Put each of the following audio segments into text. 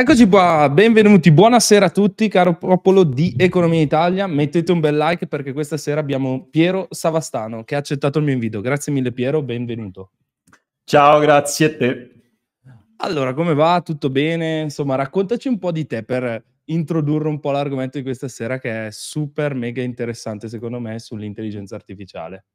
Eccoci qua, benvenuti, buonasera a tutti, caro popolo di Economia Italia. Mettete un bel like perché questa sera abbiamo Piero Savastano che ha accettato il mio invito. Grazie mille Piero, benvenuto. Ciao, grazie a te. Allora, come va? Tutto bene? Insomma, raccontaci un po' di te per introdurre un po' l'argomento di questa sera che è super mega interessante secondo me sull'intelligenza artificiale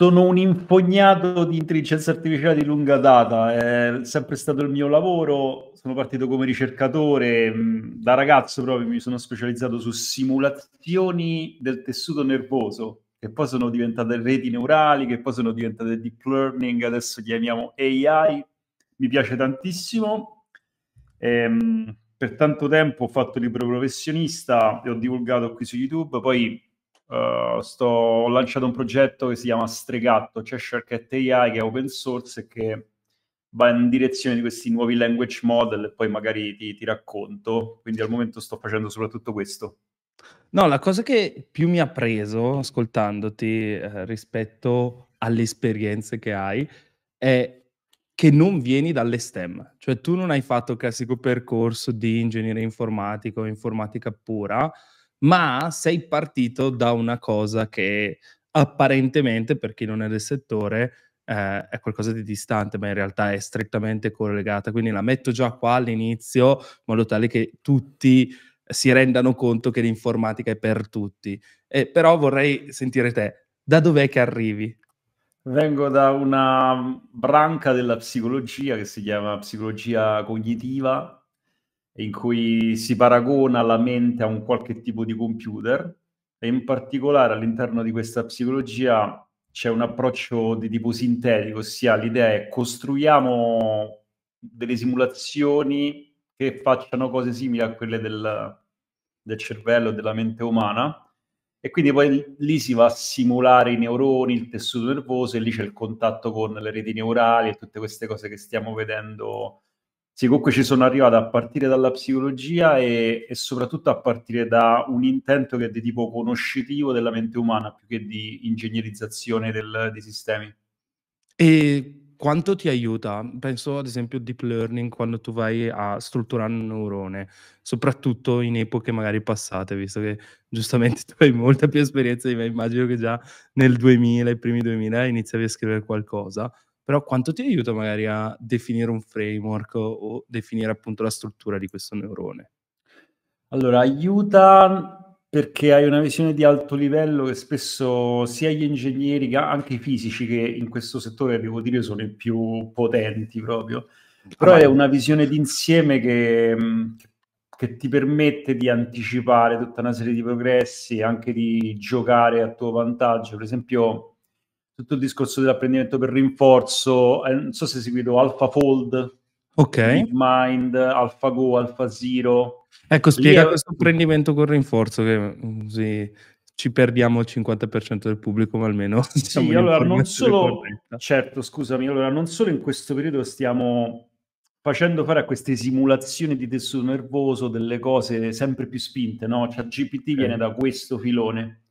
sono un infognato di intelligenza artificiale di lunga data, è sempre stato il mio lavoro, sono partito come ricercatore, mm, da ragazzo proprio mi sono specializzato su simulazioni del tessuto nervoso, che poi sono diventate reti neurali, che poi sono diventate deep learning, adesso chiamiamo AI, mi piace tantissimo. Ehm, per tanto tempo ho fatto libro professionista e ho divulgato qui su YouTube, poi eh, sto, ho lanciato un progetto che si chiama Stregatto, c'è cioè Cat AI che è open source e che va in direzione di questi nuovi language model e poi magari ti, ti racconto. Quindi al momento sto facendo soprattutto questo. No, la cosa che più mi ha preso ascoltandoti eh, rispetto alle esperienze che hai è che non vieni dalle STEM, cioè tu non hai fatto il classico percorso di ingegneria informatico o informatica pura, ma sei partito da una cosa che apparentemente, per chi non è del settore, eh, è qualcosa di distante, ma in realtà è strettamente collegata. Quindi la metto già qua all'inizio, in modo tale che tutti si rendano conto che l'informatica è per tutti. Eh, però vorrei sentire te, da dov'è che arrivi? Vengo da una branca della psicologia che si chiama psicologia cognitiva, in cui si paragona la mente a un qualche tipo di computer e in particolare all'interno di questa psicologia c'è un approccio di tipo sintetico, ossia l'idea è costruiamo delle simulazioni che facciano cose simili a quelle del, del cervello, della mente umana e quindi poi lì si va a simulare i neuroni, il tessuto nervoso e lì c'è il contatto con le reti neurali e tutte queste cose che stiamo vedendo sì, comunque ci sono arrivato a partire dalla psicologia e, e, soprattutto a partire da un intento che è di tipo conoscitivo della mente umana più che di ingegnerizzazione del, dei sistemi. E quanto ti aiuta? Penso ad esempio al deep learning quando tu vai a strutturare un neurone, soprattutto in epoche magari passate, visto che giustamente tu hai molta più esperienza di me, immagino che già nel 2000, i primi 2000 iniziavi a scrivere qualcosa però quanto ti aiuta magari a definire un framework o, o definire appunto la struttura di questo neurone? Allora, aiuta perché hai una visione di alto livello che spesso sia gli ingegneri che anche i fisici che in questo settore devo dire sono i più potenti proprio, però è una visione d'insieme che, mm, che ti permette di anticipare tutta una serie di progressi, anche di giocare a tuo vantaggio, per esempio tutto il discorso dell'apprendimento per rinforzo, eh, non so se hai seguito AlphaFold, okay. Mind, AlphaGo, AlphaZero. Ecco, spiega è... questo apprendimento con rinforzo che così mm, ci perdiamo il 50% del pubblico, ma almeno sì, allora non solo corretta. certo, scusami, allora non solo in questo periodo stiamo facendo fare a queste simulazioni di tessuto nervoso delle cose sempre più spinte, no? Cioè GPT okay. viene da questo filone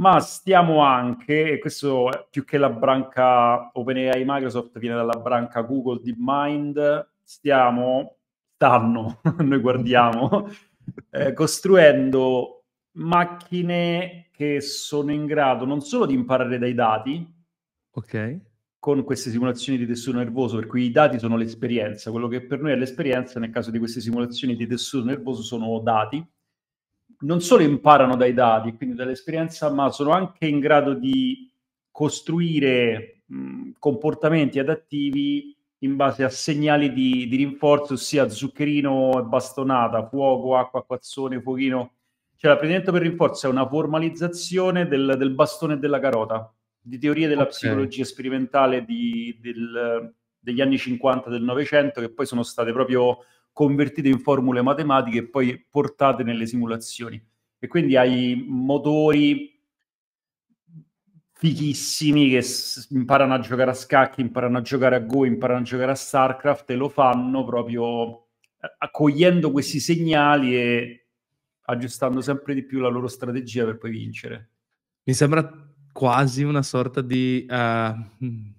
ma stiamo anche, e questo più che la branca OpenAI Microsoft viene dalla branca Google DeepMind, stiamo, stanno, noi guardiamo, eh, costruendo macchine che sono in grado non solo di imparare dai dati, ok, con queste simulazioni di tessuto nervoso, per cui i dati sono l'esperienza, quello che per noi è l'esperienza, nel caso di queste simulazioni di tessuto nervoso sono dati, non solo imparano dai dati, quindi dall'esperienza, ma sono anche in grado di costruire mh, comportamenti adattivi in base a segnali di, di, rinforzo, ossia zuccherino e bastonata, fuoco, acqua, acquazzone, fuochino. Cioè l'apprendimento per rinforzo è una formalizzazione del, del bastone e della carota, di teorie della okay. psicologia sperimentale di, del, degli anni 50 del Novecento, che poi sono state proprio convertite in formule matematiche e poi portate nelle simulazioni. E quindi hai motori fichissimi che imparano a giocare a scacchi, imparano a giocare a Go, imparano a giocare a StarCraft e lo fanno proprio eh, accogliendo questi segnali e aggiustando sempre di più la loro strategia per poi vincere. Mi sembra quasi una sorta di uh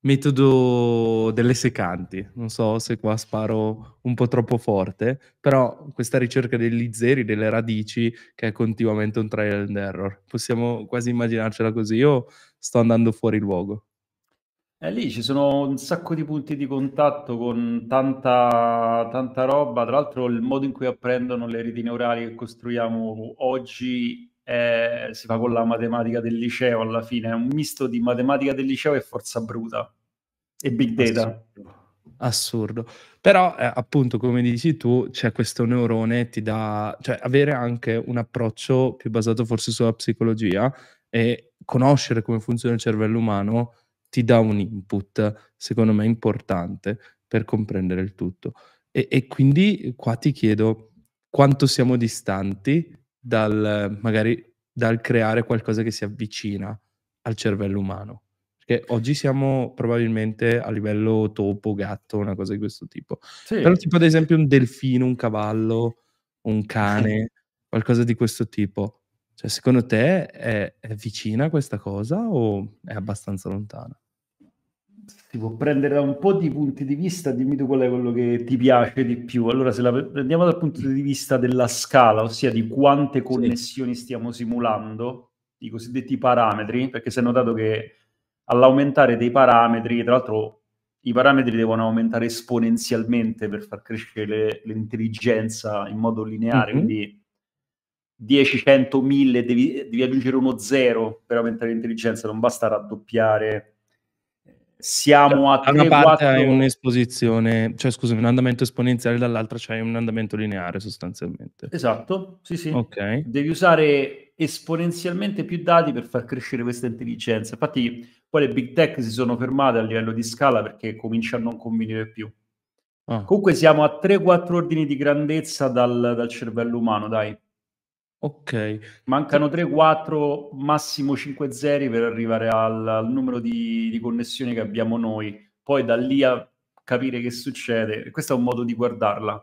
metodo delle secanti. Non so se qua sparo un po' troppo forte, però questa ricerca degli zeri, delle radici, che è continuamente un trial and error. Possiamo quasi immaginarcela così. Io sto andando fuori luogo. E eh, lì ci sono un sacco di punti di contatto con tanta, tanta roba. Tra l'altro, il modo in cui apprendono le reti neurali che costruiamo oggi eh, si fa con la matematica del liceo alla fine, è un misto di matematica del liceo e forza bruta e big data. Assurdo. Assurdo. Però eh, appunto come dici tu c'è questo neurone, ti dà, cioè avere anche un approccio più basato forse sulla psicologia e conoscere come funziona il cervello umano ti dà un input, secondo me importante, per comprendere il tutto. E, e quindi qua ti chiedo quanto siamo distanti dal, magari, dal creare qualcosa che si avvicina al cervello umano. Perché oggi siamo probabilmente a livello topo, gatto, una cosa di questo tipo. Sì. Però tipo ad esempio un delfino, un cavallo, un cane, qualcosa di questo tipo. Cioè, secondo te è, è vicina questa cosa o è abbastanza lontana? si può prendere da un po' di punti di vista, dimmi tu qual è quello che ti piace di più. Allora, se la prendiamo dal punto di vista della scala, ossia di quante connessioni sì. stiamo simulando, i cosiddetti parametri, perché si è notato che all'aumentare dei parametri, tra l'altro i parametri devono aumentare esponenzialmente per far crescere l'intelligenza in modo lineare, mm-hmm. quindi 10, 100, 1000, devi, devi aggiungere uno zero per aumentare l'intelligenza, non basta raddoppiare siamo a 3, da una parte 4... hai un'esposizione, cioè scusami, un andamento esponenziale, dall'altra c'hai un andamento lineare sostanzialmente. Esatto, sì, sì. Okay. Devi usare esponenzialmente più dati per far crescere questa intelligenza. Infatti, poi le big tech si sono fermate a livello di scala perché comincia a non convenire più. Ah. Comunque siamo a 3-4 ordini di grandezza dal, dal cervello umano, dai. Ok. Mancano 3-4, massimo 5 zeri per arrivare al, al numero di, di, connessioni che abbiamo noi. Poi da lì a capire che succede. Questo è un modo di guardarla.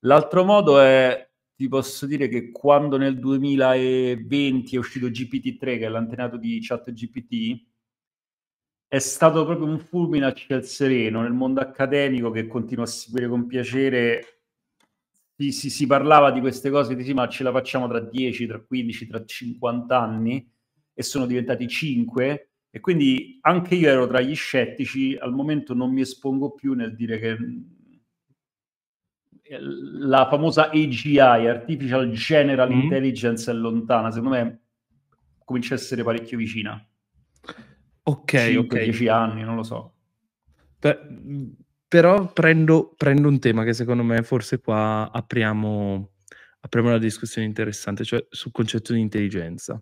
L'altro modo è, ti posso dire che quando nel 2020 è uscito GPT-3, che è l'antenato di chat GPT, è stato proprio un fulmine a ciel sereno nel mondo accademico che continua a seguire con piacere si, si, parlava di queste cose, di sì, ma ce la facciamo tra 10, tra 15, tra 50 anni e sono diventati 5 e quindi anche io ero tra gli scettici, al momento non mi espongo più nel dire che eh, la famosa AGI, Artificial General mm Intelligence, è lontana, secondo me comincia a essere parecchio vicina. Ok, 5, ok. 10 anni, non lo so. Beh, però prendo, prendo, un tema che secondo me forse qua apriamo, apriamo una discussione interessante, cioè sul concetto di intelligenza.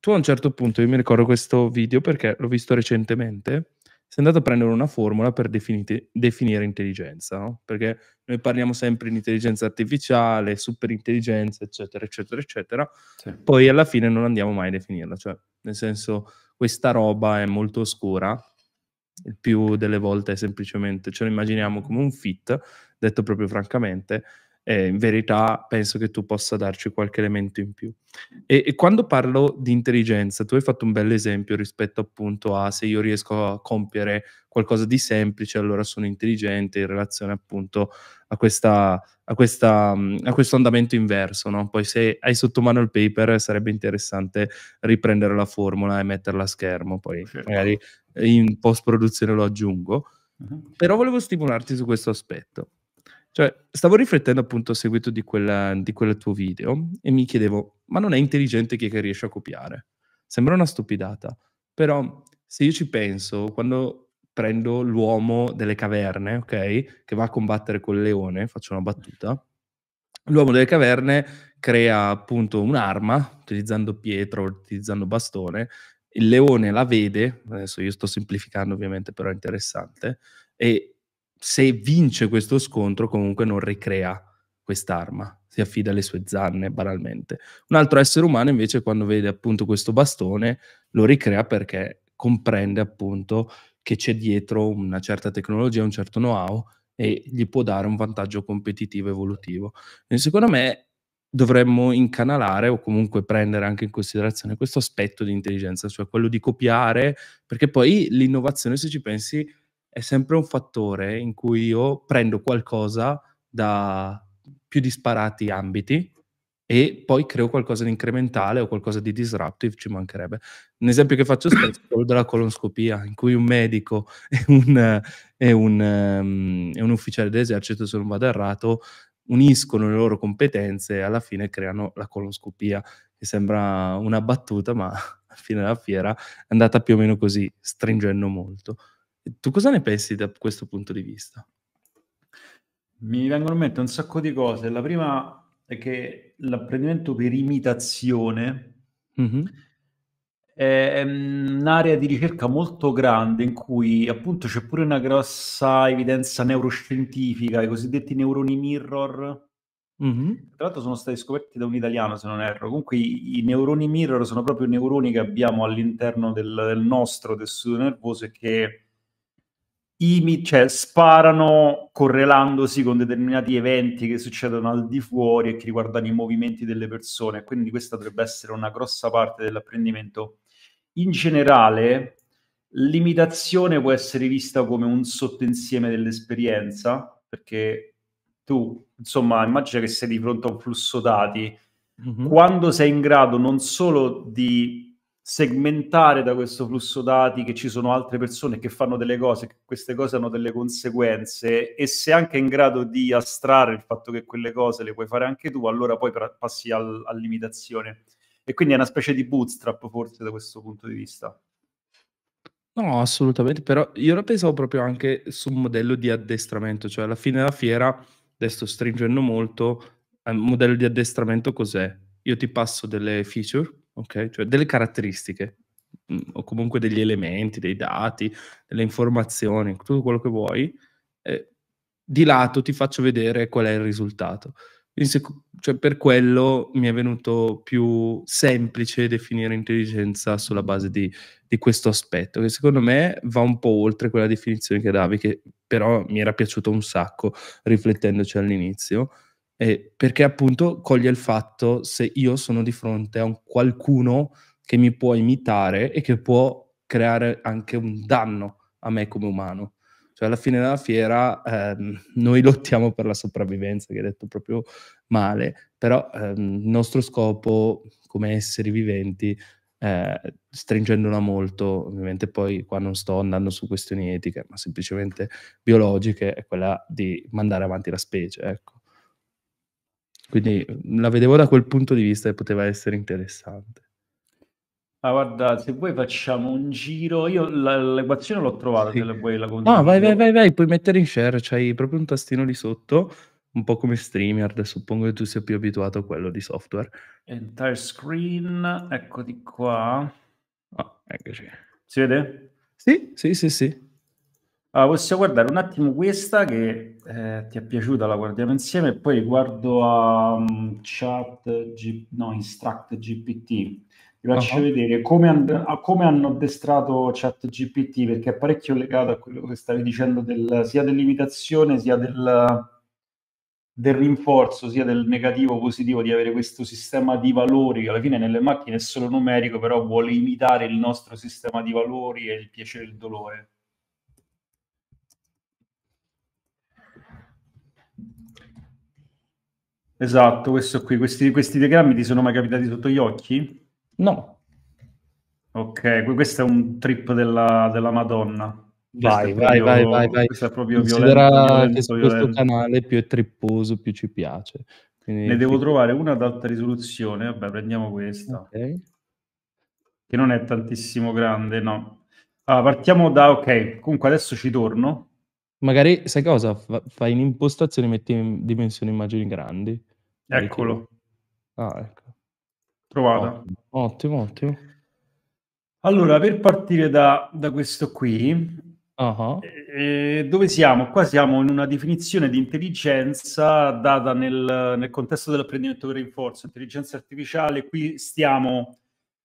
Tu a un certo punto, io mi ricordo questo video perché l'ho visto recentemente, sei andato a prendere una formula per definite, definire intelligenza, no? perché noi parliamo sempre di intelligenza artificiale, superintelligenza, eccetera, eccetera, eccetera, sì. poi alla fine non andiamo mai a definirla, cioè nel senso questa roba è molto oscura il più delle volte è semplicemente ce lo immaginiamo come un fit, detto proprio francamente, eh, in verità penso che tu possa darci qualche elemento in più. E, e, quando parlo di intelligenza, tu hai fatto un bel esempio rispetto appunto a se io riesco a compiere qualcosa di semplice, allora sono intelligente in relazione appunto a, questa, a, questa, a questo andamento inverso. No? Poi se hai sotto mano il paper sarebbe interessante riprendere la formula e metterla a schermo, poi certo. magari in post-produzione lo aggiungo, uh-huh. però volevo stimolarti su questo aspetto. Cioè, stavo riflettendo appunto a seguito di, quella, di quel tuo video e mi chiedevo, ma non è intelligente chi è che riesce a copiare? Sembra una stupidata, però se io ci penso, quando prendo l'uomo delle caverne, ok, che va a combattere col leone, faccio una battuta, l'uomo delle caverne crea appunto un'arma utilizzando pietra, utilizzando bastone il leone la vede, adesso io sto semplificando ovviamente, però è interessante, e se vince questo scontro comunque non ricrea quest'arma, si affida alle sue zanne banalmente. Un altro essere umano invece quando vede appunto questo bastone lo ricrea perché comprende appunto che c'è dietro una certa tecnologia, un certo know-how e gli può dare un vantaggio competitivo evolutivo. E secondo me dovremmo incanalare o comunque prendere anche in considerazione questo aspetto di intelligenza, cioè quello di copiare, perché poi l'innovazione, se ci pensi, è sempre un fattore in cui io prendo qualcosa da più disparati ambiti e poi creo qualcosa di incrementale o qualcosa di disruptive, ci mancherebbe. Un esempio che faccio spesso è quello della colonscopia, in cui un medico e un, e un, um, e un ufficiale dell'esercito, se non vado errato, uniscono le loro competenze e alla fine creano la colonscopia, che sembra una battuta, ma alla fine della fiera è andata più o meno così, stringendo molto. Tu cosa ne pensi da questo punto di vista? Mi vengono in mente un sacco di cose. La prima è che l'apprendimento per imitazione mm-hmm è un'area di ricerca molto grande in cui appunto c'è pure una grossa evidenza neuroscientifica, i cosiddetti neuroni mirror. Mm-hmm. Tra l'altro sono stati scoperti da un italiano, se non erro. Comunque i, neuroni mirror sono proprio neuroni che abbiamo all'interno del, del nostro tessuto nervoso e che imi, cioè, sparano correlandosi con determinati eventi che succedono al di fuori e che riguardano i movimenti delle persone. Quindi questa dovrebbe essere una grossa parte dell'apprendimento in generale l'imitazione può essere vista come un sottoinsieme dell'esperienza, perché tu, insomma, immagina che sei di fronte a un flusso dati, mm-hmm. quando sei in grado non solo di segmentare da questo flusso dati che ci sono altre persone che fanno delle cose, che queste cose hanno delle conseguenze e se anche in grado di astrarre il fatto che quelle cose le puoi fare anche tu, allora poi passi al, all'imitazione. E quindi è una specie di bootstrap forse da questo punto di vista. No, assolutamente, però io la pensavo proprio anche su un modello di addestramento, cioè alla fine della fiera, adesso stringendo molto, un modello di addestramento cos'è? Io ti passo delle feature, ok? Cioè delle caratteristiche, mm, o comunque degli elementi, dei dati, delle informazioni, tutto quello che vuoi, e di lato ti faccio vedere qual è il risultato cioè per quello mi è venuto più semplice definire intelligenza sulla base di, di, questo aspetto, che secondo me va un po' oltre quella definizione che davi, che però mi era piaciuto un sacco riflettendoci all'inizio, eh, perché appunto coglie il fatto se io sono di fronte a qualcuno che mi può imitare e che può creare anche un danno a me come umano. Cioè alla fine della fiera ehm, noi lottiamo per la sopravvivenza, che è detto proprio male, però ehm, il nostro scopo come esseri viventi eh, stringendola molto, ovviamente poi qua non sto andando su questioni etiche, ma semplicemente biologiche, è quella di mandare avanti la specie, ecco. Quindi la vedevo da quel punto di vista e poteva essere interessante. Ah, guarda, se vuoi facciamo un giro. Io la, l'equazione l'ho trovata, sì. se vuoi la condivido. No, vai, vai, vai, vai, puoi mettere in share, c'hai proprio un tastino lì sotto, un po' come streamer, suppongo che tu sia più abituato a quello di software. Entire screen, ecco di qua. Ah, eccoci. Si vede? Sì, sì, sì, sì. Allora, possiamo guardare un attimo questa che eh, ti è piaciuta, la guardiamo insieme, e poi guardo a um, chat, G- no, Instruct GPT vi faccio uh-huh. vedere come, and- come hanno addestrato chat GPT, perché è parecchio legato a quello che stavi dicendo del, sia dell'imitazione sia del, del rinforzo, sia del negativo positivo di avere questo sistema di valori che alla fine nelle macchine è solo numerico, però vuole imitare il nostro sistema di valori e il piacere e il dolore. Esatto, questo qui, questi, questi diagrammi ti sono mai capitati sotto gli occhi? No. Ok, questo è un trip della, della Madonna. Vai, vai, proprio, vai, vai, vai, Questo è proprio Considera violento, violento, questo violento. canale più è tripposo, più ci piace. Quindi... Ne devo trovare una ad alta risoluzione, vabbè, prendiamo questa. Ok. Che non è tantissimo grande, no. Allora, ah, partiamo da, ok, comunque adesso ci torno. Magari, sai cosa? Fai in impostazione, metti in dimensioni immagini grandi. Eccolo. Ah, ecco provata. Ottimo, ottimo. Allora, per partire da, da questo qui, Uh-huh. E eh, dove siamo? Qua siamo in una definizione di intelligenza data nel, nel contesto dell'apprendimento per rinforzo, intelligenza artificiale. Qui stiamo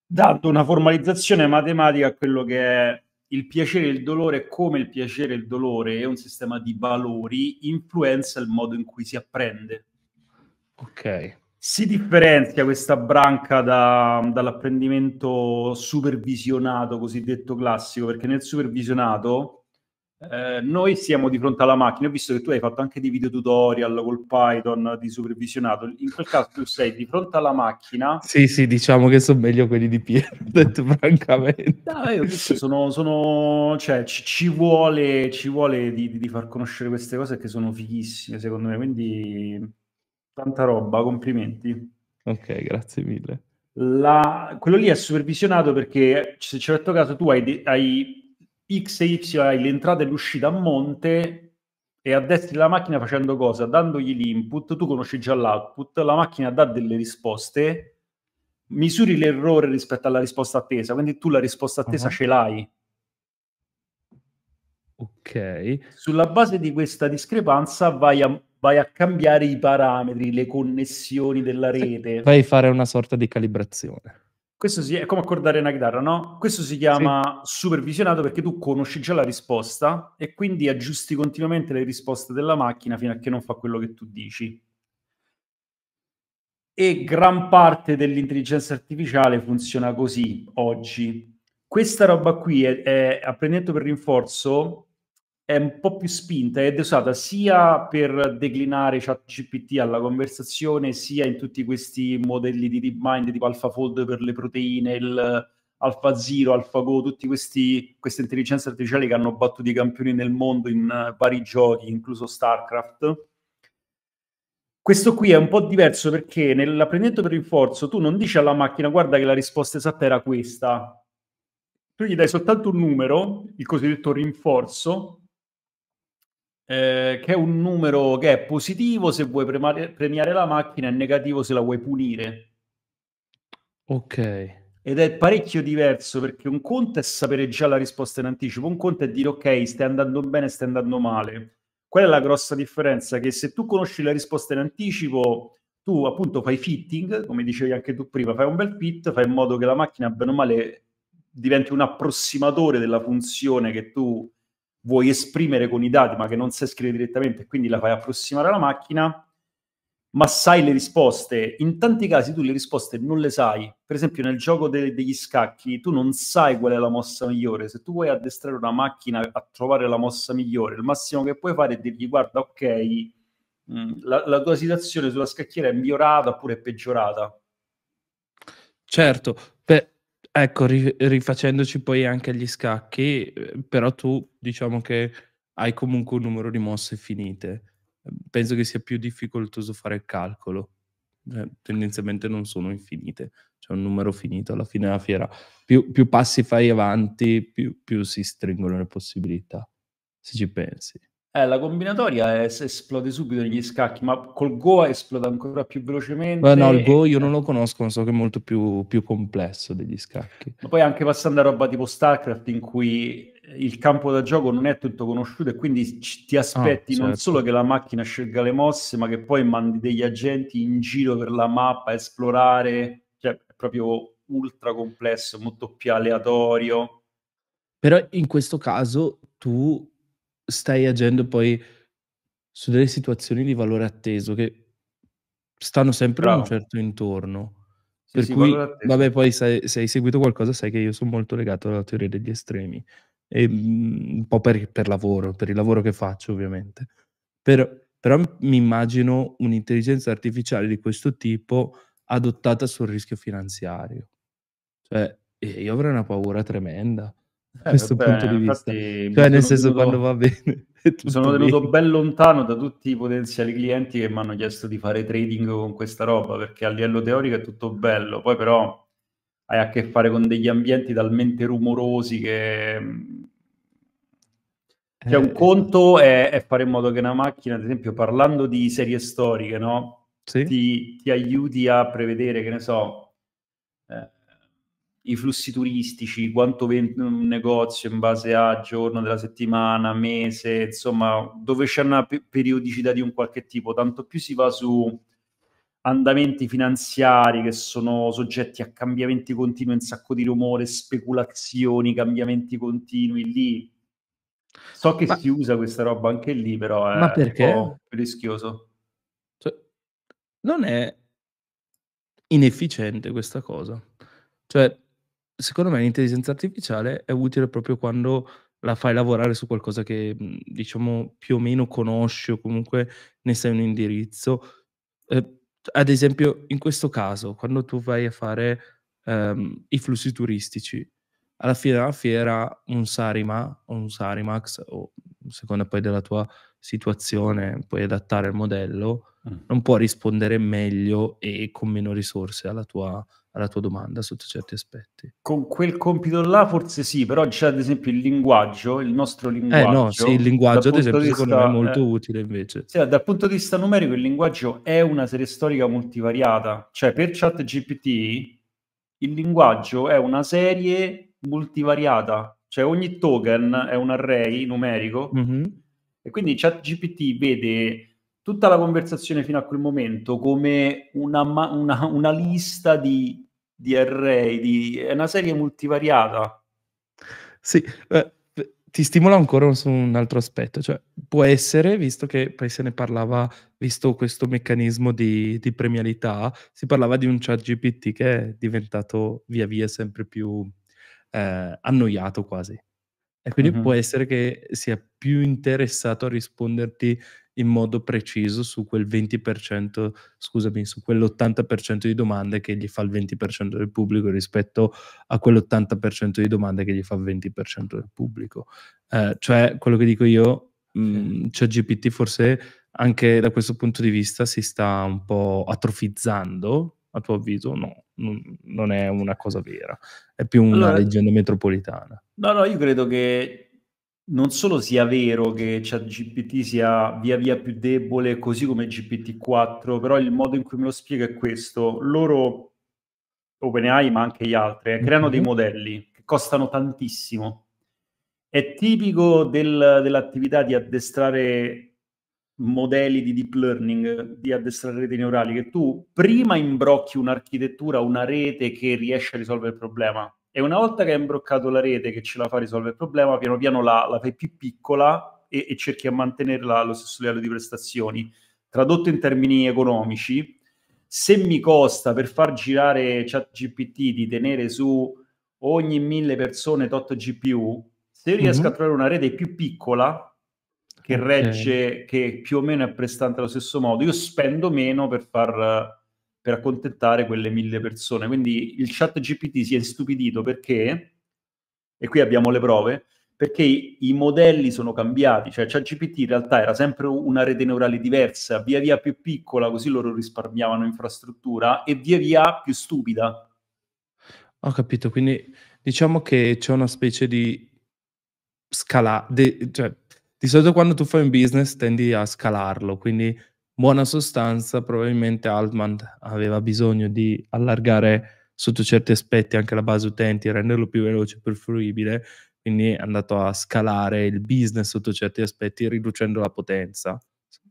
dando una formalizzazione matematica a quello che è il piacere e il dolore, come il piacere e il dolore è un sistema di valori, influenza il modo in cui si apprende. Ok si differenzia questa branca da, dall'apprendimento supervisionato, cosiddetto classico? Perché nel supervisionato eh, noi siamo di fronte alla macchina. Ho visto che tu hai fatto anche dei video tutorial col Python di supervisionato. In quel caso tu sei di fronte alla macchina. Sì, sì, diciamo che sono meglio quelli di Piero, detto francamente. No, io sono, sono, cioè, ci, ci, vuole, ci vuole di, di, far conoscere queste cose che sono fighissime, secondo me. Quindi Tanta roba, complimenti. Ok, grazie mille. La... Quello lì è supervisionato perché se c'è certo caso tu hai, de... hai X e Y, hai l'entrata e l'uscita a monte e addestri la macchina facendo cosa? Dandogli l'input, tu conosci già l'output, la macchina dà delle risposte, misuri l'errore rispetto alla risposta attesa, quindi tu la risposta attesa uh-huh. ce l'hai Ok. Sulla base di questa discrepanza vai a, vai a cambiare i parametri, le connessioni della rete. Vai a fare una sorta di calibrazione. Questo si, è come accordare una chitarra, no? Questo si chiama sì. supervisionato perché tu conosci già la risposta e quindi aggiusti continuamente le risposte della macchina fino a che non fa quello che tu dici. E gran parte dell'intelligenza artificiale funziona così oggi. Questa roba qui è, è apprendendo per rinforzo, è un po' più spinta ed è usata sia per declinare chat GPT alla conversazione, sia in tutti questi modelli di DeepMind tipo AlphaFold per le proteine, il AlphaZero, AlphaGo, tutte queste intelligenze artificiali che hanno battuto i campioni nel mondo in eh, vari giochi, incluso StarCraft. Questo qui è un po' diverso perché nell'apprendimento per rinforzo tu non dici alla macchina guarda che la risposta esatta era questa. Tu gli dai soltanto un numero, il cosiddetto rinforzo, eh, che è un numero che è positivo se vuoi premare, premiare la macchina e negativo se la vuoi punire. Ok. Ed è parecchio diverso perché un conto è sapere già la risposta in anticipo, un conto è dire ok, stai andando bene, stai andando male. Qual è la grossa differenza? Che se tu conosci la risposta in anticipo, tu appunto fai fitting, come dicevi anche tu prima, fai un bel fit, fai in modo che la macchina, bene o male, diventi un approssimatore della funzione che tu vuoi esprimere con i dati ma che non sai scrivere direttamente quindi la fai approssimare alla macchina, ma sai le risposte. In tanti casi tu le risposte non le sai. Per esempio nel gioco de- degli scacchi tu non sai qual è la mossa migliore. Se tu vuoi addestrare una macchina a trovare la mossa migliore, il massimo che puoi fare è dirgli guarda ok, mm, la, la tua situazione sulla scacchiera è migliorata oppure è peggiorata. Certo, Ecco, rifacendoci poi anche agli scacchi, eh, però tu diciamo che hai comunque un numero di mosse finite. Ehm, penso che sia più difficoltoso fare il calcolo. Eh, tendenzialmente non sono infinite, c'è un numero finito alla fine della fiera. Più, più passi fai avanti, più, più si stringono le possibilità, se ci pensi. Eh, la combinatoria es- esplode subito negli scacchi, ma col Go esplode ancora più velocemente. Beh, no, il Go io non lo conosco, non so che è molto più, più, complesso degli scacchi. Ma poi anche passando a roba tipo StarCraft in cui il campo da gioco non è tutto conosciuto e quindi c- ti ah, aspetti ah, certo. non solo che la macchina scelga le mosse, ma che poi mandi degli agenti in giro per la mappa a esplorare, cioè è proprio ultra complesso, molto più aleatorio. Però in questo caso tu stai agendo poi su delle situazioni di valore atteso che stanno sempre Bravo. in un certo intorno. Sì, per sì, cui, vabbè, poi se, se, hai seguito qualcosa sai che io sono molto legato alla teoria degli estremi, e, mm, un po' per, per, lavoro, per il lavoro che faccio ovviamente. Per, però mi immagino un'intelligenza artificiale di questo tipo adottata sul rischio finanziario. Cioè, io avrei una paura tremenda eh, questo vabbè, punto di vista. Cioè, nel senso, deludo, quando va bene. Sono venuto ben lontano da tutti i potenziali clienti che mi hanno chiesto di fare trading con questa roba, perché a livello teorico è tutto bello, poi però hai a che fare con degli ambienti talmente rumorosi che... Eh, cioè, un eh. conto è, è, fare in modo che una macchina, ad esempio, parlando di serie storiche, no? Sì? Ti, ti aiuti a prevedere, che ne so, i flussi turistici, quanto vende un mm, negozio in base a giorno della settimana, mese, insomma, dove c'è una periodicità di un qualche tipo, tanto più si va su andamenti finanziari che sono soggetti a cambiamenti continui, un sacco di rumore, speculazioni, cambiamenti continui lì. So che ma, si usa questa roba anche lì, però è eh, ma perché? un po' rischioso. Cioè, non è inefficiente questa cosa. Cioè, secondo me l'intelligenza artificiale è utile proprio quando la fai lavorare su qualcosa che mhmm, diciamo più o meno conosci o comunque ne sai un indirizzo. Eh, ad esempio, in questo caso, quando tu vai a fare ehm, i flussi turistici, alla fine della fiera un Sarima o un Sarimax, o secondo poi della tua situazione puoi adattare il modello, mm. non può rispondere meglio e con meno risorse alla tua, alla tua domanda sotto certi aspetti. Con quel compito là forse sì, però c'è ad esempio il linguaggio, il nostro linguaggio. Eh no, sì, il linguaggio ad esempio vista, secondo me è molto eh, utile invece. Sì, dal punto di vista numerico il linguaggio è una serie storica multivariata, cioè per chat GPT il linguaggio è una serie multivariata, cioè ogni token è un array numerico mm-hmm. E quindi ChatGPT vede tutta la conversazione fino a quel momento come una, una, una lista di, di array, di, è una serie multivariata. Sì, eh, ti stimola ancora su un altro aspetto, cioè può essere, visto che poi se ne parlava, visto questo meccanismo di, di premialità, si parlava di un ChatGPT che è diventato via via sempre più eh, annoiato quasi. E quindi uh-huh. può essere che sia più interessato a risponderti in modo preciso su quel 20%, scusami, su quell'80% di domande che gli fa il 20% del pubblico rispetto a quell'80% di domande che gli fa il 20% del pubblico. Eh, cioè, quello che dico io, mh, mhmm, cioè GPT forse anche da questo punto di vista si sta un po' atrofizzando, a tuo avviso? No non è una cosa vera, è più una allora, leggenda metropolitana. No, no, io credo che non solo sia vero che ChatGPT sia via via più debole, così come GPT-4, però il modo in cui me lo spiega è questo. Loro, OpenAI, ma anche gli altri, eh, mhm. creano mm-hmm. dei modelli che costano tantissimo. È tipico del, dell'attività di addestrare modelli di deep learning, di addestrare reti neurali, che tu prima imbrocchi un'architettura, una rete che riesce a risolvere il problema. E una volta che hai imbroccato la rete che ce la fa risolvere il problema, piano piano la, la fai più piccola e, e cerchi a mantenerla allo stesso livello di prestazioni. Tradotto in termini economici, se mi costa per far girare chat GPT di tenere su ogni mille persone tot GPU, se riesco mm-hmm. a trovare una rete più piccola, che regge, okay. che più o meno è prestante allo stesso modo. Io spendo meno per far per accontentare quelle mille persone. Quindi il chat GPT si è stupidito perché, e qui abbiamo le prove, perché i, modelli sono cambiati, cioè chat GPT in realtà era sempre una rete neurale diversa, via via più piccola, così loro risparmiavano infrastruttura, e via via più stupida. Ho capito, quindi diciamo che c'è una specie di scala, de, cioè di solito quando tu fai un business tendi a scalarlo, quindi buona sostanza probabilmente Altman aveva bisogno di allargare sotto certi aspetti anche la base utenti, renderlo più veloce e più fruibile, quindi è andato a scalare il business sotto certi aspetti riducendo la potenza.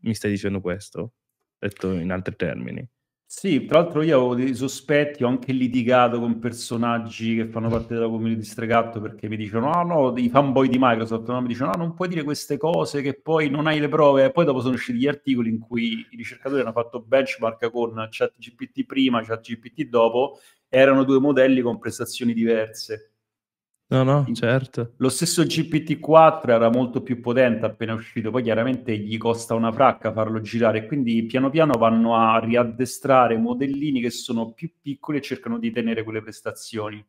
Mi stai dicendo questo, detto in altri termini. Sì, tra l'altro io avevo dei sospetti, ho anche litigato con personaggi che fanno parte della community di Stregatto perché mi dicono, ah no, i fanboy di Microsoft, no? mi dicono, ah non puoi dire queste cose che poi non hai le prove, e poi dopo sono usciti gli articoli in cui i ricercatori hanno fatto benchmark con ChatGPT prima, ChatGPT dopo, erano due modelli con prestazioni diverse. No, no, certo. Lo stesso GPT-4 era molto più potente appena uscito, poi chiaramente gli costa una fracca farlo girare, quindi piano piano vanno a riaddestrare modellini che sono più piccoli e cercano di tenere quelle prestazioni.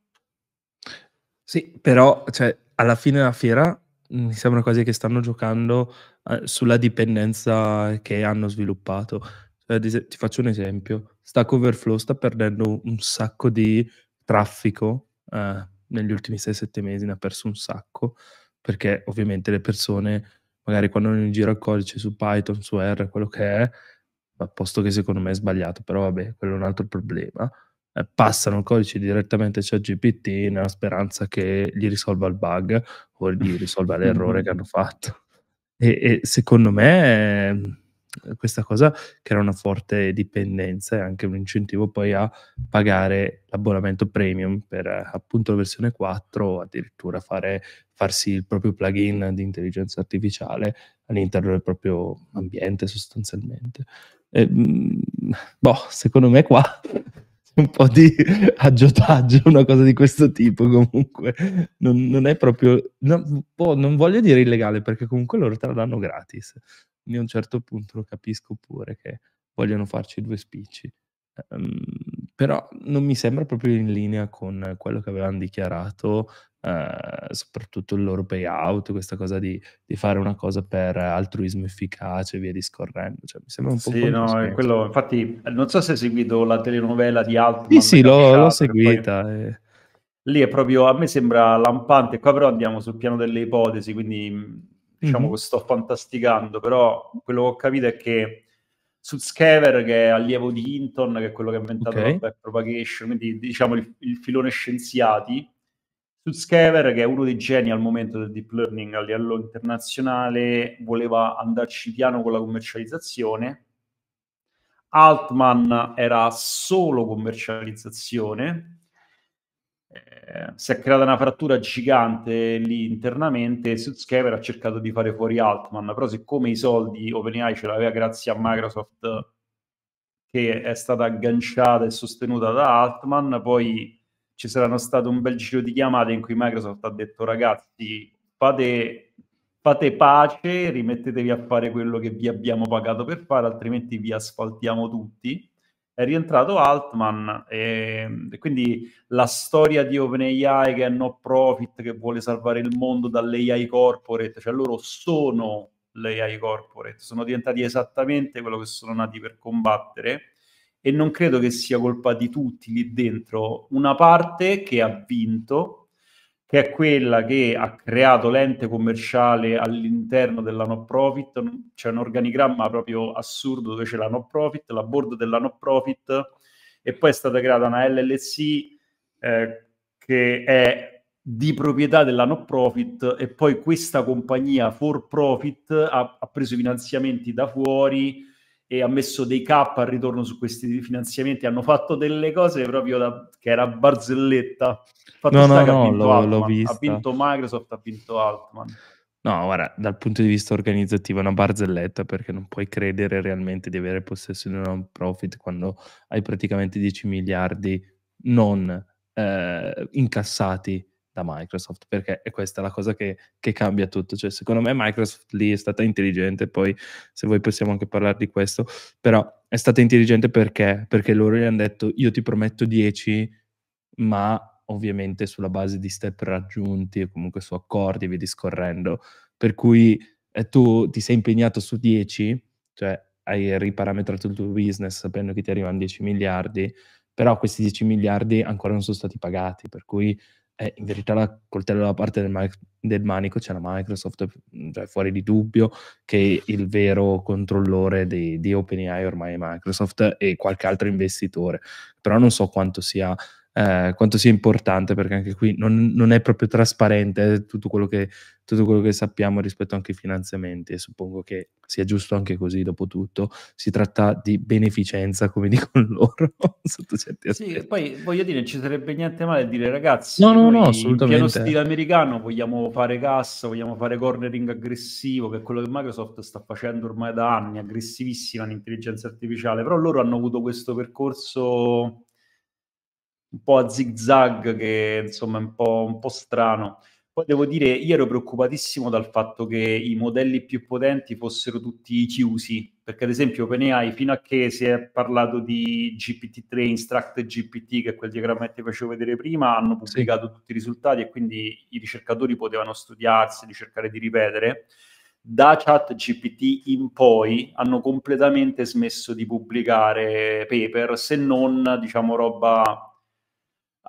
Sì, però cioè, alla fine della fiera mm, mi sembra quasi che stanno giocando eh, sulla dipendenza che hanno sviluppato. Cioè, ti faccio un esempio. Stack Overflow sta perdendo un sacco di traffico. Eh, negli ultimi 6-7 mesi ne ha perso un sacco, perché ovviamente le persone, magari quando non gira il codice su Python, su R, quello che è, a posto che secondo me è sbagliato, però vabbè, quello è un altro problema, eh, passano il codice direttamente a ChatGPT nella speranza che gli risolva il bug o gli risolva l'errore che hanno fatto. E, e secondo me questa cosa crea una forte dipendenza e anche un incentivo poi a pagare l'abbonamento premium per appunto la versione 4 o addirittura fare, farsi il proprio plugin di intelligenza artificiale all'interno del proprio ambiente sostanzialmente. E, mm, boh, secondo me qua un po' di aggiotaggio, una cosa di questo tipo comunque. Non, non è proprio... No, boh, non voglio dire illegale perché comunque loro te la danno gratis quindi a un certo punto lo capisco pure che vogliono farci due spicci. Um, però non mi sembra proprio in linea con quello che avevano dichiarato, eh, soprattutto il loro payout, questa cosa di, di, fare una cosa per altruismo efficace e via discorrendo. Cioè, mi sembra un po'... Sì, no, quello, infatti, eh, non so se hai seguito la telenovela di Altman. Sì, sì, l'ho, l'ho seguita. Poi... Eh. E... Lì è proprio, a me sembra lampante, qua però andiamo sul piano delle ipotesi, quindi mm, diciamo mm-hmm. che sto fantasticando, però quello che ho capito è che su Sutskever, che è allievo di Hinton, che è quello che ha inventato okay. la propagation, quindi diciamo il, il filone scienziati, su Sutskever, che è uno dei geni al momento del deep learning a livello internazionale, voleva andarci piano con la commercializzazione. Altman era solo commercializzazione, eh, si è creata una frattura gigante lì internamente e Sutskever ha cercato di fare fuori Altman, però siccome i soldi OpenAI ce l'aveva grazie a Microsoft che è stata agganciata e sostenuta da Altman, poi ci saranno stato un bel giro di chiamate in cui Microsoft ha detto ragazzi fate, fate, pace, rimettetevi a fare quello che vi abbiamo pagato per fare, altrimenti vi asfaltiamo tutti è rientrato Altman e, e, quindi la storia di OpenAI che è no profit, che vuole salvare il mondo dall'AI corporate, cioè loro sono l'AI corporate, sono diventati esattamente quello che sono nati per combattere e non credo che sia colpa di tutti lì dentro, una parte che ha vinto che è quella che ha creato l'ente commerciale all'interno della no profit, c'è un organigramma proprio assurdo dove c'è la no profit, la board della no profit e poi è stata creata una LLC eh, che è di proprietà della no profit e poi questa compagnia for profit ha, ha preso finanziamenti da fuori e ha messo dei cap al ritorno su questi finanziamenti, hanno fatto delle cose proprio da, che era barzelletta. Fatto no, no, no, l'ho, l'ho Ha vinto Microsoft, ha vinto Altman. No, guarda, dal punto di vista organizzativo è una barzelletta perché non puoi credere realmente di avere possesso di un non profit quando hai praticamente 10 miliardi non eh, incassati da Microsoft, perché è questa la cosa che, che cambia tutto. Cioè, secondo me Microsoft lì è stata intelligente, poi se voi possiamo anche parlare di questo, però è stata intelligente perché? Perché loro gli hanno detto io ti prometto 10, ma ovviamente sulla base di step raggiunti e comunque su accordi e via discorrendo. Per cui eh, tu ti sei impegnato su 10, cioè hai riparametrato il tuo business sapendo che ti arrivano 10 miliardi, però questi 10 miliardi ancora non sono stati pagati, per cui eh, in verità la coltella dalla parte del, ma- del manico c'è la Microsoft, mm, cioè fuori di dubbio che il vero controllore di, di OpenAI ormai è Microsoft e qualche altro investitore, però non so quanto sia eh, quanto sia importante perché anche qui non, non è proprio trasparente tutto quello, che, tutto quello, che, sappiamo rispetto anche ai finanziamenti e suppongo che sia giusto anche così dopo tutto si tratta di beneficenza come dicono loro sotto certi aspetti sì, poi voglio dire non ci sarebbe niente male a dire ragazzi no no no assolutamente piano stile americano vogliamo fare cassa vogliamo fare cornering aggressivo che è quello che Microsoft sta facendo ormai da anni aggressivissima l'intelligenza artificiale però loro hanno avuto questo percorso un po' a zig zag, che insomma è un po', un po' strano. Poi devo dire, io ero preoccupatissimo dal fatto che i modelli più potenti fossero tutti chiusi, perché ad esempio OpenAI, fino a che si è parlato di GPT-3, Instruct GPT, che è quel diagramma che ti facevo vedere prima, hanno pubblicato sì. tutti i risultati e quindi i ricercatori potevano studiarseli, cercare di ripetere. Da chat GPT in poi hanno completamente smesso di pubblicare paper, se non, diciamo, roba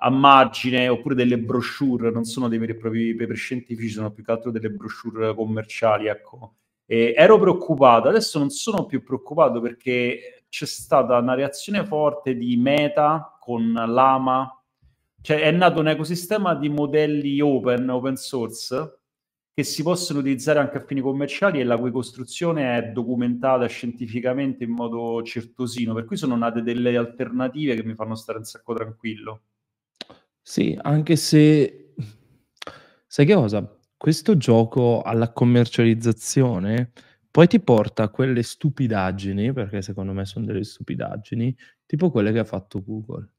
a margine oppure delle brochure, non sono dei veri e propri paper scientifici, sono più che altro delle brochure commerciali, ecco. E ero preoccupato, adesso non sono più preoccupato perché c'è stata una reazione forte di Meta con Lama, cioè è nato un ecosistema di modelli open, open source, che si possono utilizzare anche a fini commerciali e la cui costruzione è documentata scientificamente in modo certosino, per cui sono nate delle alternative che mi fanno stare un sacco tranquillo. Sì, anche se sai che cosa? Questo gioco alla commercializzazione poi ti porta a quelle stupidaggini, perché secondo me sono delle stupidaggini, tipo quelle che ha fatto Google.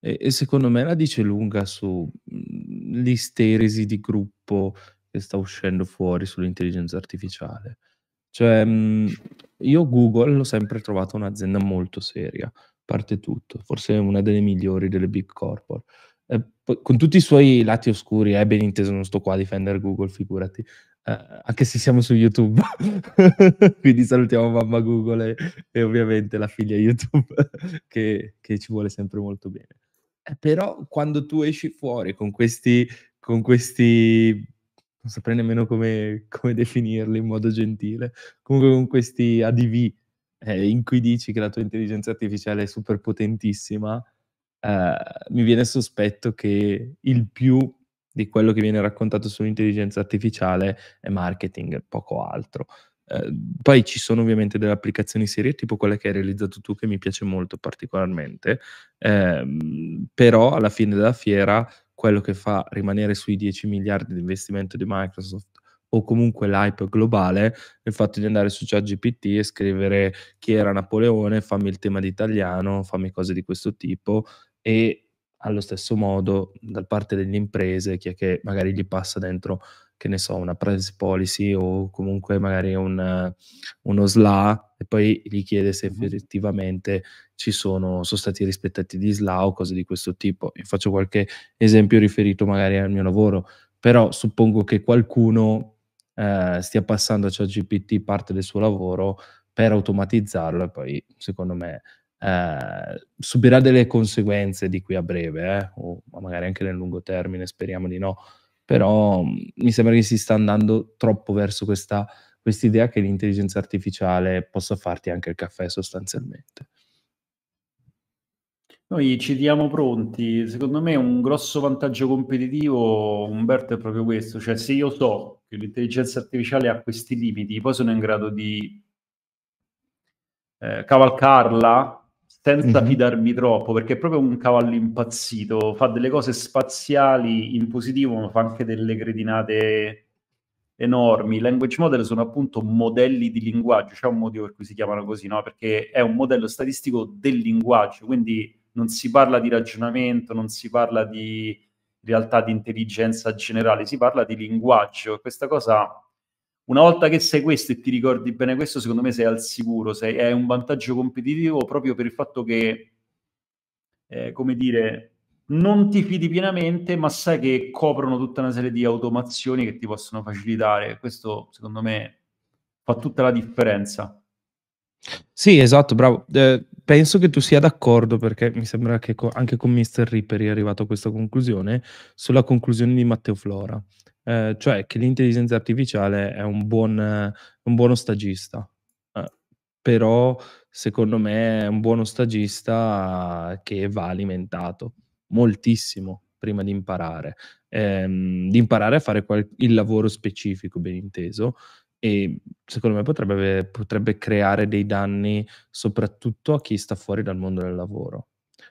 E, e secondo me la dice lunga sull'isteresi mhmm, di gruppo che sta uscendo fuori sull'intelligenza artificiale. Cioè, mhmm, io Google l'ho sempre trovata un'azienda molto seria, parte tutto, forse una delle migliori delle big corporate eh, con tutti i suoi lati oscuri, eh, ben inteso, non sto qua a difendere Google, figurati. Eh, anche se siamo su YouTube, quindi salutiamo mamma Google e, e, ovviamente la figlia YouTube che, che ci vuole sempre molto bene. Eh, però quando tu esci fuori con questi, con questi non saprei nemmeno come, come, definirli in modo gentile, comunque con questi ADV eh, in cui dici che la tua intelligenza artificiale è super potentissima, eh, mi viene sospetto che il più di quello che viene raccontato sull'intelligenza artificiale è marketing, poco altro. Uh, poi ci sono ovviamente delle applicazioni serie, tipo quella che hai realizzato tu, che mi piace molto particolarmente, uh, però alla fine della fiera quello che fa rimanere sui 10 miliardi di investimento di Microsoft o comunque l'hype globale, il fatto di andare su ChatGPT e scrivere chi era Napoleone, fammi il tema di italiano, fammi cose di questo tipo e allo stesso modo da parte delle imprese chi è che magari gli passa dentro che ne so, una privacy policy o comunque magari un, uno SLA e poi gli chiede se effettivamente ci sono, sono stati rispettati gli SLA o cose di questo tipo. Vi faccio qualche esempio riferito magari al mio lavoro, però suppongo che qualcuno eh, stia passando a ChatGPT parte del suo lavoro per automatizzarlo e poi secondo me eh, subirà delle conseguenze di qui a breve, eh, o magari anche nel lungo termine, speriamo di no, però mm, mi sembra che si sta andando troppo verso questa idea che l'intelligenza artificiale possa farti anche il caffè sostanzialmente. Noi ci diamo pronti, secondo me un grosso vantaggio competitivo, Umberto, è proprio questo, cioè se io so che l'intelligenza artificiale ha questi limiti, poi sono in grado di eh, cavalcarla senza mm-hmm. fidarmi troppo, perché è proprio un cavallo impazzito, fa delle cose spaziali in positivo, ma fa anche delle gredinate enormi. I language model sono appunto modelli di linguaggio, c'è un motivo per cui si chiamano così, no? Perché è un modello statistico del linguaggio, quindi non si parla di ragionamento, non si parla di realtà di intelligenza generale, si parla di linguaggio. Questa cosa una volta che sei questo e ti ricordi bene questo, secondo me sei al sicuro, sei, è un vantaggio competitivo proprio per il fatto che, eh, come dire, non ti fidi pienamente, ma sai che coprono tutta una serie di automazioni che ti possono facilitare. Questo, secondo me, fa tutta la differenza. Sì, esatto, bravo. Eh, penso che tu sia d'accordo, perché mi sembra che co- anche con Mr. Ripperi è arrivato a questa conclusione, sulla conclusione di Matteo Flora, eh, cioè che l'intelligenza artificiale è un, buon, un buono stagista, eh, però secondo me è un buono stagista che va alimentato moltissimo prima di imparare, ehm, di imparare a fare qual- il lavoro specifico, ben inteso, e secondo me potrebbe, potrebbe creare dei danni soprattutto a chi sta fuori dal mondo del lavoro.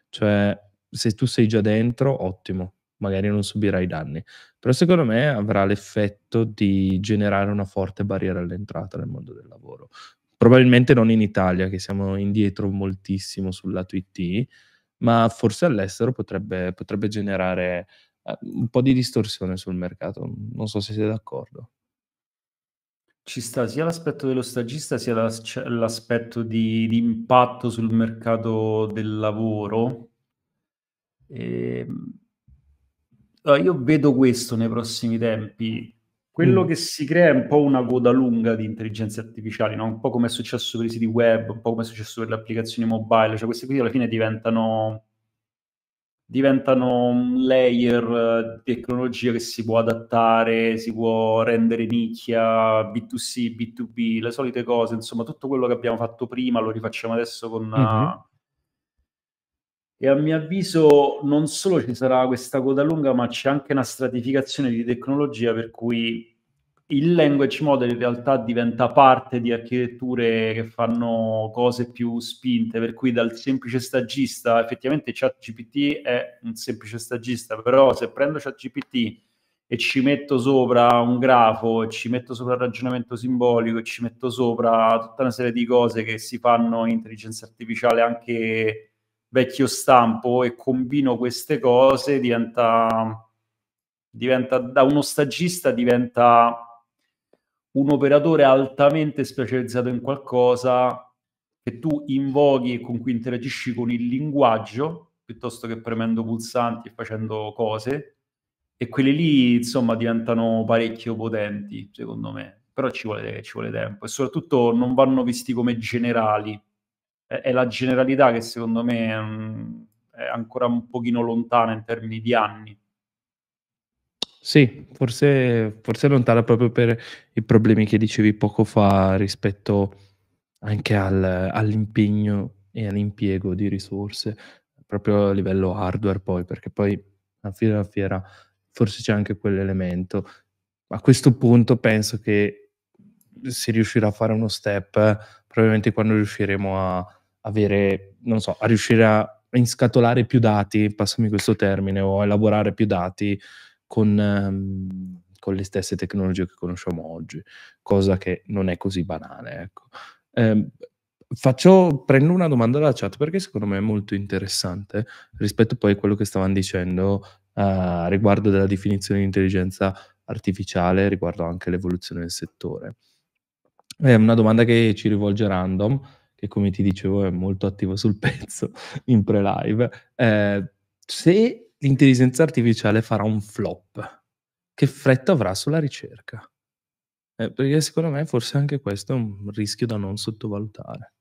Cioè, se tu sei già dentro, ottimo, magari non subirai danni, però secondo me avrà l'effetto di generare una forte barriera all'entrata nel mondo del lavoro. Probabilmente non in Italia, che siamo indietro moltissimo sul lato IT, ma forse all'estero potrebbe, potrebbe generare eh, un po' di distorsione sul mercato. Non so se siete d'accordo ci sta sia l'aspetto dello stagista sia cioè, l'aspetto di, di impatto sul mercato del lavoro. E... Ehm, allora, io vedo questo nei prossimi tempi. Quello mm. che si crea è un po' una coda lunga di intelligenze artificiali, no? un po' come è successo per i siti web, un po' come è successo per le applicazioni mobile, cioè queste qui alla fine diventano diventano un layer eh, di tecnologia che si può adattare, si può rendere nicchia, B2C, B2B, le solite cose, insomma tutto quello che abbiamo fatto prima lo rifacciamo adesso con... Mm-hmm. E a mio avviso non solo ci sarà questa coda lunga, ma c'è anche una stratificazione di tecnologia per cui il language model in realtà diventa parte di architetture che fanno cose più spinte, per cui dal semplice stagista, effettivamente ChatGPT è un semplice stagista, però se prendo ChatGPT e ci metto sopra un grafo, ci metto sopra il ragionamento simbolico, ci metto sopra tutta una serie di cose che si fanno in intelligenza artificiale anche vecchio stampo e combino queste cose diventa, diventa da uno stagista diventa un operatore altamente specializzato in qualcosa che tu invoghi e con cui interagisci con il linguaggio piuttosto che premendo pulsanti e facendo cose e quelli lì insomma diventano parecchio potenti secondo me però ci vuole, ci vuole tempo e soprattutto non vanno visti come generali è, è la generalità che secondo me è, mm, è ancora un pochino lontana in termini di anni sì, forse, forse lontana proprio per i problemi che dicevi poco fa rispetto anche al, all'impegno e all'impiego di risorse, proprio a livello hardware poi, perché poi alla fine della fiera forse c'è anche quell'elemento. A questo punto penso che si riuscirà a fare uno step probabilmente quando riusciremo a avere, non so, a riuscire a inscatolare più dati, passami questo termine, o a elaborare più dati con, ehm, con, le stesse tecnologie che conosciamo oggi, cosa che non è così banale. Ecco. Eh, faccio, prendo una domanda dalla chat perché secondo me è molto interessante rispetto poi a quello che stavano dicendo eh, riguardo della definizione di intelligenza artificiale, riguardo anche l'evoluzione del settore. È una domanda che ci rivolge Random, che come ti dicevo è molto attivo sul pezzo in pre-live. Eh, se l'intelligenza artificiale farà un flop. Che fretta avrà sulla ricerca? Eh, perché secondo me forse anche questo è un rischio da non sottovalutare.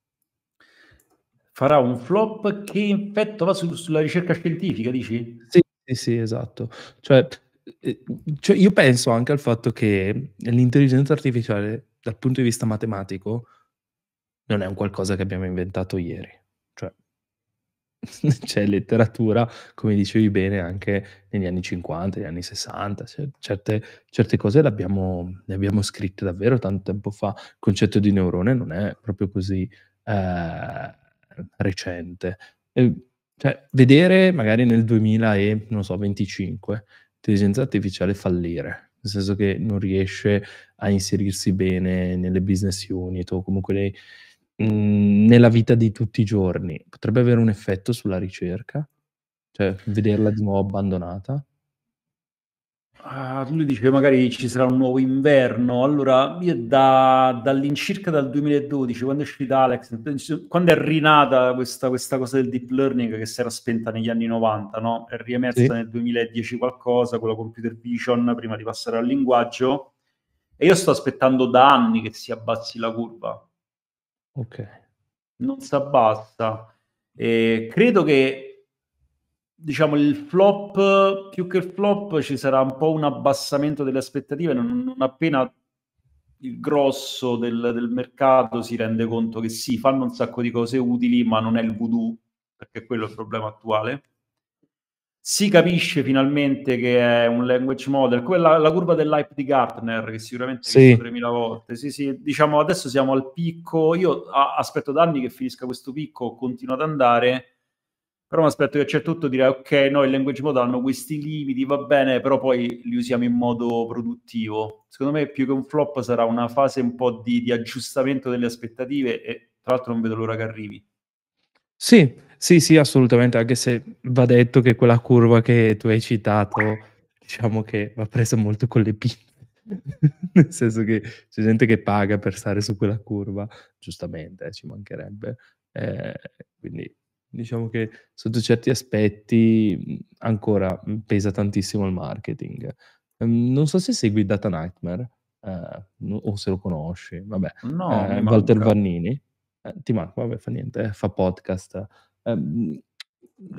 Farà un flop che in va su, sulla ricerca scientifica, dici? Sì, sì, sì esatto. Cioè, eh, cioè, io penso anche al fatto che l'intelligenza artificiale, dal punto di vista matematico, non è un qualcosa che abbiamo inventato ieri c'è letteratura, come dicevi bene, anche negli anni 50, negli anni 60, cioè certe, certe cose le abbiamo, le abbiamo, scritte davvero tanto tempo fa. Il concetto di neurone non è proprio così eh, recente. E, cioè, vedere magari nel 2025 l'intelligenza artificiale fallire, nel senso che non riesce a inserirsi bene nelle business unit o comunque nei Mhmm, nella vita di tutti i giorni, potrebbe avere un effetto sulla ricerca? Cioè, vederla di nuovo abbandonata? Ah, lui dice che magari ci sarà un nuovo inverno. Allora, io da, dall'incirca dal 2012, quando è uscita Alex, quando è rinata questa, questa, cosa del deep learning che si era spenta negli anni 90, no? è riemersa sì. nel 2010 qualcosa con la computer vision prima di passare al linguaggio. E io sto aspettando da anni che si abbassi la curva. Ok. Non si abbassa. Eh, credo che diciamo il flop più che il flop ci sarà un po' un abbassamento delle aspettative non, non appena il grosso del, del, mercato si rende conto che sì, fanno un sacco di cose utili, ma non è il voodoo, perché quello è il problema attuale si capisce finalmente che è un language model, quella la curva dell'hype di Gartner che sicuramente sì. 3000 volte. Sì, sì, diciamo adesso siamo al picco. Io a, aspetto da anni che finisca questo picco, continuo ad andare, però mi aspetto che c'è tutto dire ok, noi il language model hanno questi limiti, va bene, però poi li usiamo in modo produttivo. Secondo me più che un flop sarà una fase un po' di, di aggiustamento delle aspettative e tra l'altro non vedo l'ora che arrivi. Sì, sì, sì, assolutamente, anche se va detto che quella curva che tu hai citato, diciamo che va presa molto con le pinze. Nel senso che c'è gente che paga per stare su quella curva, giustamente, eh, ci mancherebbe. Eh, quindi diciamo che sotto certi aspetti ancora pesa tantissimo il marketing. Um, non so se segui Data Nightmare eh, no, o se lo conosci, vabbè, no, eh, Walter Vannini. Eh, ti manca, vabbè, fa niente, fa podcast Ehm,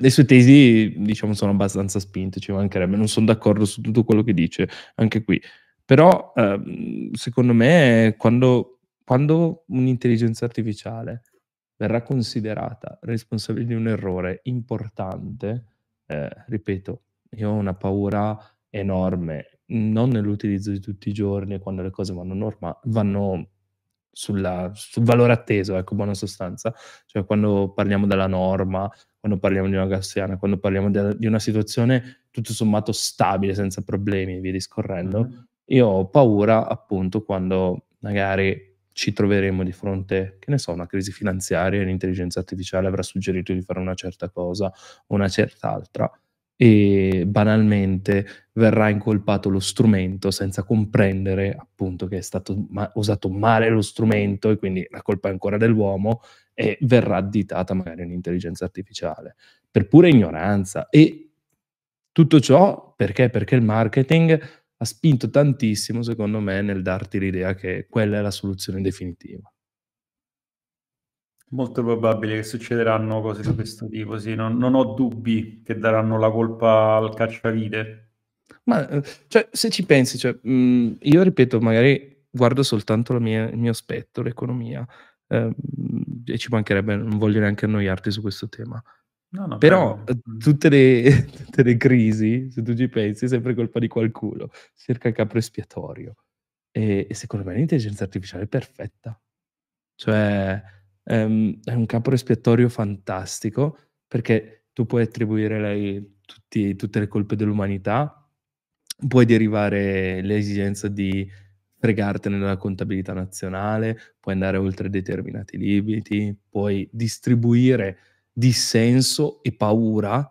le sue tesi, diciamo, sono abbastanza spinte, ci mancherebbe, non sono d'accordo su tutto quello che dice, anche qui. Però, ehm, secondo me, quando, quando un'intelligenza artificiale verrà considerata responsabile di un errore importante, eh, ripeto, io ho una paura enorme, non nell'utilizzo di tutti i giorni, quando le cose vanno, norma- vanno sulla, sul valore atteso, ecco, buona sostanza. Cioè quando parliamo della norma, quando parliamo di una gaussiana, quando parliamo de- di una situazione tutto sommato stabile, senza problemi e via discorrendo, mm-hmm. io ho paura appunto quando magari ci troveremo di fronte, che ne so, una crisi finanziaria, e l'intelligenza artificiale avrà suggerito di fare una certa cosa, o una certa altra, e banalmente verrà incolpato lo strumento senza comprendere appunto che è stato ma- usato male lo strumento e quindi la colpa è ancora dell'uomo e verrà additata magari un'intelligenza artificiale per pura ignoranza e tutto ciò perché? Perché il marketing ha spinto tantissimo secondo me nel darti l'idea che quella è la soluzione definitiva. Molto probabile che succederanno cose di questo tipo, sì. Non, non ho dubbi che daranno la colpa al cacciavite. Ma eh, cioè, se ci pensi, cioè, mh, mm, io ripeto, magari guardo soltanto mia, il mio aspetto, l'economia, ehm, e ci mancherebbe, non voglio neanche annoiarti su questo tema. No, no, Però eh, Tutte, le, tutte le, crisi, se tu ci pensi, è sempre colpa di qualcuno. Cerca il capo espiatorio. E, e secondo me l'intelligenza artificiale è perfetta. Cioè, Um, è un capo respiratorio fantastico perché tu puoi attribuire a lei tutti, tutte le colpe dell'umanità, puoi derivare l'esigenza di fregartene dalla contabilità nazionale, puoi andare oltre determinati limiti, puoi distribuire dissenso e paura,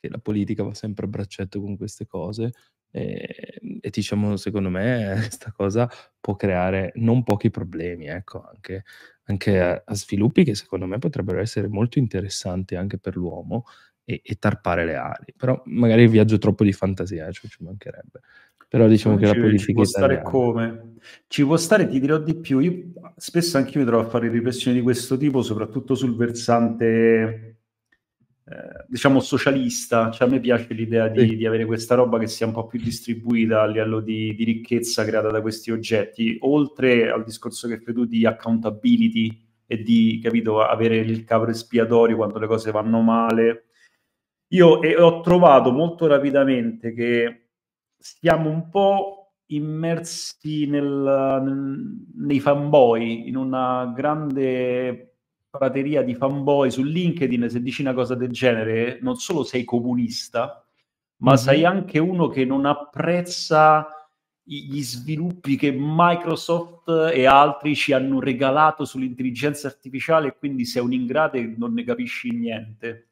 che la politica va sempre a braccetto con queste cose, e, ehm, e diciamo, secondo me, questa cosa può creare non pochi problemi, ecco, anche anche a, a, sviluppi che secondo me potrebbero essere molto interessanti anche per l'uomo e, e tarpare le ali. Però magari viaggio troppo di fantasia, cioè ci mancherebbe. Però diciamo che la politica ci può stare italiana. come? Ci può stare, ti dirò di più. Io, spesso anche io mi trovo a fare riflessioni di questo tipo, soprattutto sul versante eh, diciamo socialista, cioè a me piace l'idea di, sì. di, avere questa roba che sia un po' più distribuita a livello di, di ricchezza creata da questi oggetti, oltre al discorso che fai tu di accountability e di, capito, avere il capo espiatorio quando le cose vanno male. Io eh, ho trovato molto rapidamente che stiamo un po' immersi nel, nei fanboy, in una grande prateria di fanboy su LinkedIn, se dici una cosa del genere, non solo sei comunista, ma mm-hmm. sei anche uno che non apprezza gli sviluppi che Microsoft e altri ci hanno regalato sull'intelligenza artificiale e quindi sei un ingrato e non ne capisci niente.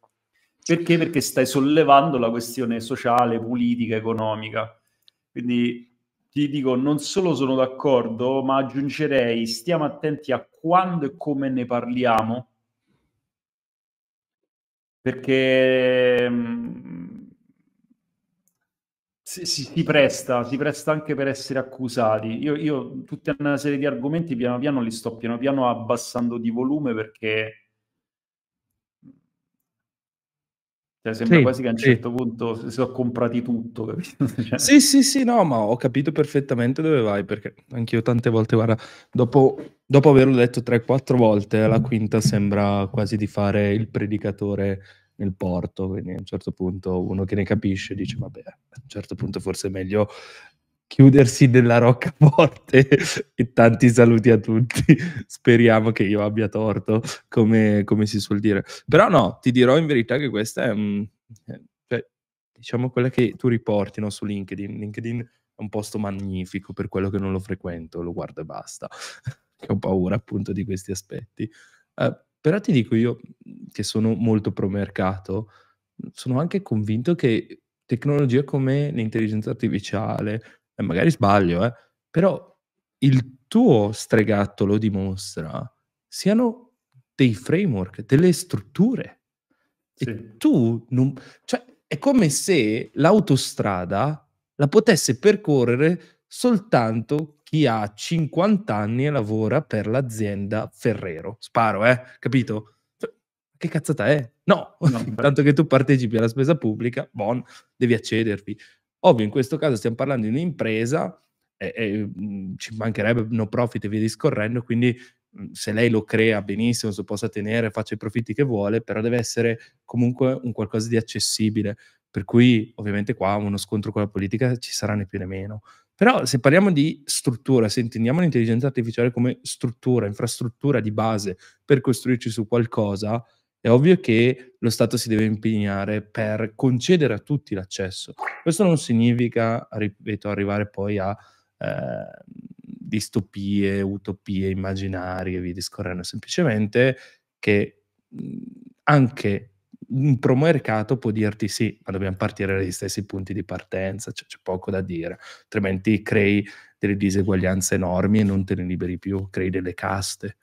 Perché? Perché stai sollevando la questione sociale, politica, economica. Quindi ti dico, non solo sono d'accordo, ma aggiungerei, stiamo attenti a quando e come ne parliamo, perché mm, si, si, si, presta, si presta anche per essere accusati. Io, io tutta una serie di argomenti piano piano li sto piano piano abbassando di volume perché Cioè, sembra sì, quasi che a un sì. certo punto si sono comprati tutto, capito? Cioè... Sì, sì, sì, no, ma ho capito perfettamente dove vai, perché anch'io tante volte, guarda, dopo, dopo averlo detto 3-4 volte, alla mm. quinta sembra quasi di fare il predicatore nel porto, quindi a un certo punto uno che ne capisce dice, vabbè, a un certo punto forse è meglio chiudersi nella roccaforte e tanti saluti a tutti. Speriamo che io abbia torto, come, come, si suol dire. Però no, ti dirò in verità che questa è, eh, cioè, diciamo, quella che tu riporti no, su LinkedIn. LinkedIn è un posto magnifico per quello che non lo frequento, lo guardo e basta. che ho paura appunto di questi aspetti. Uh, però ti dico io, che sono molto pro mercato, sono anche convinto che tecnologie come l'intelligenza artificiale, e eh, magari sbaglio, eh, però il tuo stregato lo dimostra, siano dei framework, delle strutture. Sì. E tu non... Cioè, è come se l'autostrada la potesse percorrere soltanto chi ha 50 anni e lavora per l'azienda Ferrero. Sparo, eh? Capito? Cioè, che cazzata è? No, no. tanto che tu partecipi alla spesa pubblica, bon, devi accedervi. Ovvio, in questo caso stiamo parlando di un'impresa, e, e, mhmm, ci mancherebbe no profit e via discorrendo, quindi mhmm, se lei lo crea benissimo, se possa tenere, faccia i profitti che vuole, però deve essere comunque un qualcosa di accessibile. Per cui ovviamente qua uno scontro con la politica ci sarà né più né meno. Però se parliamo di struttura, se intendiamo l'intelligenza artificiale come struttura, infrastruttura di base per costruirci su qualcosa, è ovvio che lo Stato si deve impegnare per concedere a tutti l'accesso. Questo non significa, ripeto, arrivare poi a eh, distopie, utopie immaginarie e via discorrendo, semplicemente che anche un promercato può dirti sì, ma dobbiamo partire dagli stessi punti di partenza, cioè c'è poco da dire, altrimenti crei delle diseguaglianze enormi e non te ne liberi più, crei delle caste.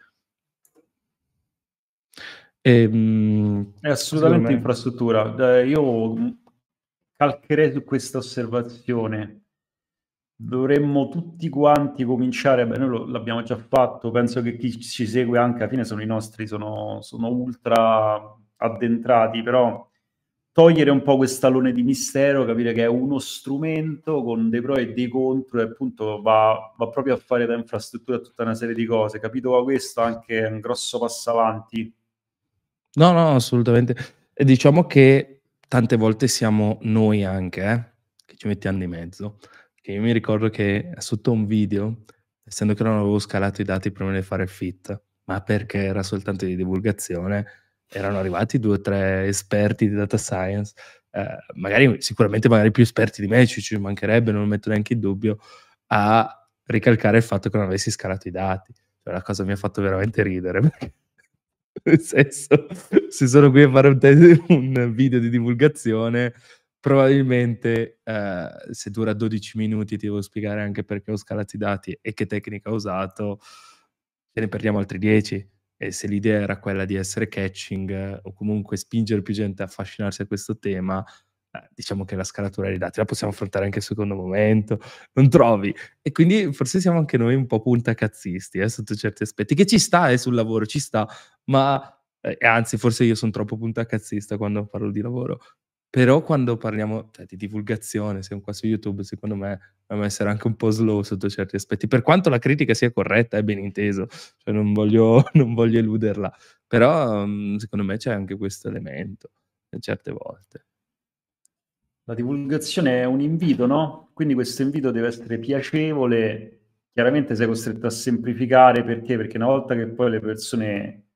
E, ehm, È assolutamente infrastruttura. Io calcherei su questa osservazione. Dovremmo tutti quanti cominciare, beh, noi lo, l'abbiamo già fatto, penso che chi ci segue anche alla fine sono i nostri, sono, sono ultra addentrati, però togliere un po' questo alone di mistero, capire che è uno strumento con dei pro e dei contro e appunto va, va proprio a fare da infrastruttura tutta una serie di cose. Capito questo anche è un grosso passo avanti No, no, assolutamente. E diciamo che tante volte siamo noi anche, eh, che ci mettiamo di mezzo. Che io mi ricordo che sotto un video, essendo che non avevo scalato i dati prima di fare il fit, ma perché era soltanto di divulgazione, erano arrivati due o tre esperti di data science, eh, magari, sicuramente magari più esperti di me, ci, ci mancherebbe, non lo metto neanche in dubbio, a ricalcare il fatto che non avessi scalato i dati. Cioè, la cosa mi ha fatto veramente ridere. Perché Nel senso, se sono qui a fare un, te- un video di divulgazione, probabilmente eh, se dura 12 minuti ti devo spiegare anche perché ho scalato i dati e che tecnica ho usato, ce ne perdiamo altri 10. E se l'idea era quella di essere catching eh, o comunque spingere più gente a affascinarsi a questo tema, eh, diciamo che la scalatura dei dati la possiamo affrontare anche al secondo momento, non trovi? E quindi forse siamo anche noi un po' puntacazzisti eh, sotto certi aspetti, che ci sta eh, sul lavoro, ci sta, ma eh, anzi forse io sono troppo puntacazzista quando parlo di lavoro, però quando parliamo cioè, di divulgazione, siamo qua su YouTube, secondo me dobbiamo essere anche un po' slow sotto certi aspetti, per quanto la critica sia corretta, è ben inteso, cioè, non, voglio, non, voglio, eluderla, però mm, secondo me c'è anche questo elemento, eh, certe volte. La divulgazione è un invito, no? Quindi questo invito deve essere piacevole, chiaramente sei costretto a semplificare perché? Perché una volta che poi le persone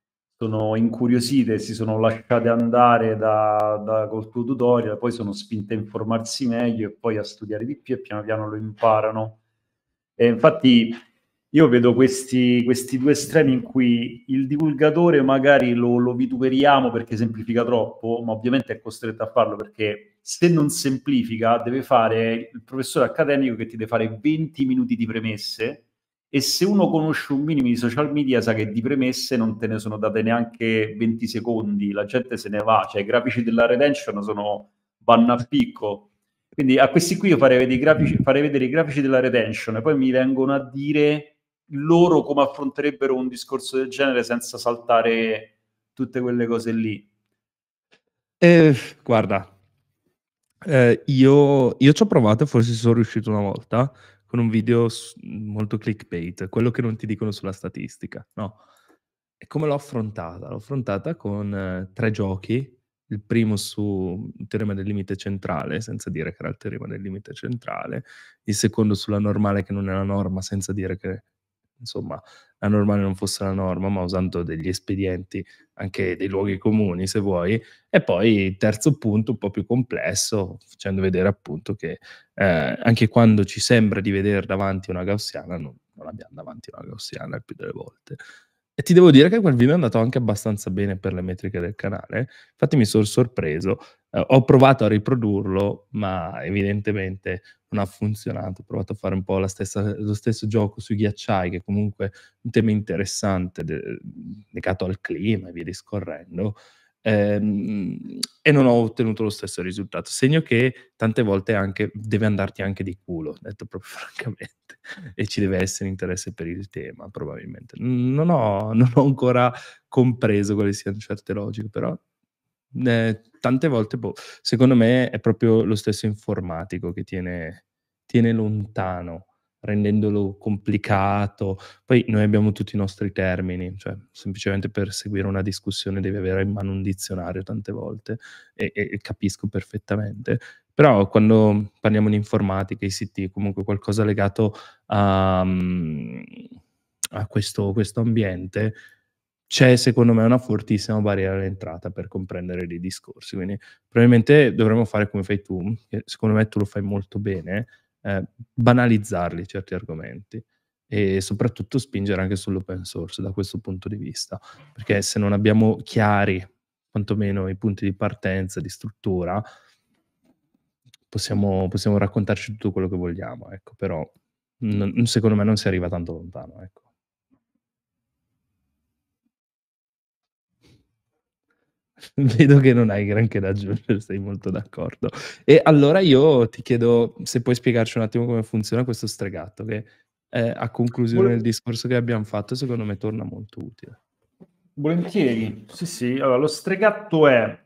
sono incuriosite, si sono lasciate andare da, da, col tuo tutorial, poi sono spinte a informarsi meglio e poi a studiare di più e piano piano lo imparano. E infatti io vedo questi, questi, due estremi in cui il divulgatore magari lo, lo vituperiamo perché semplifica troppo, ma ovviamente è costretto a farlo perché se non semplifica deve fare il professore accademico che ti deve fare 20 minuti di premesse e se uno conosce un minimo di social media sa che di premesse non te ne sono date neanche 20 secondi, la gente se ne va, cioè i grafici della retention sono, vanno a picco. Quindi a questi qui io farei vedere, grafici, farei vedere i grafici della retention e poi mi vengono a dire loro come affronterebbero un discorso del genere senza saltare tutte quelle cose lì. Eh, guarda, eh, io, io ci ho provato, e forse sono riuscito una volta, con un video molto clickbait, quello che non ti dicono sulla statistica, no. E come l'ho affrontata? L'ho affrontata con eh, tre giochi, il primo sul teorema del limite centrale, senza dire che era il teorema del limite centrale, il secondo sulla normale che non è la norma, senza dire che insomma, la normale non fosse la norma, ma usando degli espedienti, anche dei luoghi comuni, se vuoi. E poi il terzo punto, un po' più complesso, facendo vedere appunto che eh, anche quando ci sembra di vedere davanti una gaussiana, non, non abbiamo davanti una gaussiana il più delle volte. E ti devo dire che quel video è andato anche abbastanza bene per le metriche del canale. Infatti mi sono sorpreso. Eh, ho provato a riprodurlo, ma evidentemente non ha funzionato. Ho provato a fare un po' stessa, lo stesso gioco sui ghiacciai, che comunque è un tema interessante de- legato al clima e via discorrendo ehm, e non ho ottenuto lo stesso risultato. Segno che tante volte anche, deve andarti anche di culo, detto proprio francamente, e ci deve essere interesse per il tema, probabilmente. Non ho, non ho ancora compreso quali siano certe logiche, però eh, tante volte, boh, secondo me, è proprio lo stesso informatico che tiene, tiene lontano rendendolo complicato. Poi noi abbiamo tutti i nostri termini, cioè semplicemente per seguire una discussione devi avere in mano un dizionario tante volte e, e, capisco perfettamente. Però quando parliamo di informatica, ICT, comunque qualcosa legato a, mm, a questo, questo ambiente, c'è secondo me una fortissima barriera all'entrata per comprendere dei discorsi. Quindi probabilmente dovremmo fare come fai tu, che secondo me tu lo fai molto bene, eh, banalizzarli certi argomenti e soprattutto spingere anche sull'open source da questo punto di vista, perché se non abbiamo chiari quantomeno i punti di partenza, di struttura, possiamo, possiamo raccontarci tutto quello che vogliamo, ecco, però non, secondo me non si arriva tanto lontano. Ecco. Vedo che non hai granché da aggiungere, sei molto d'accordo. E allora io ti chiedo se puoi spiegarci un attimo come funziona questo stregato, che eh, a conclusione Vol- del discorso che abbiamo fatto, secondo me torna molto utile. Volentieri, sì, sì. Allora, lo stregato è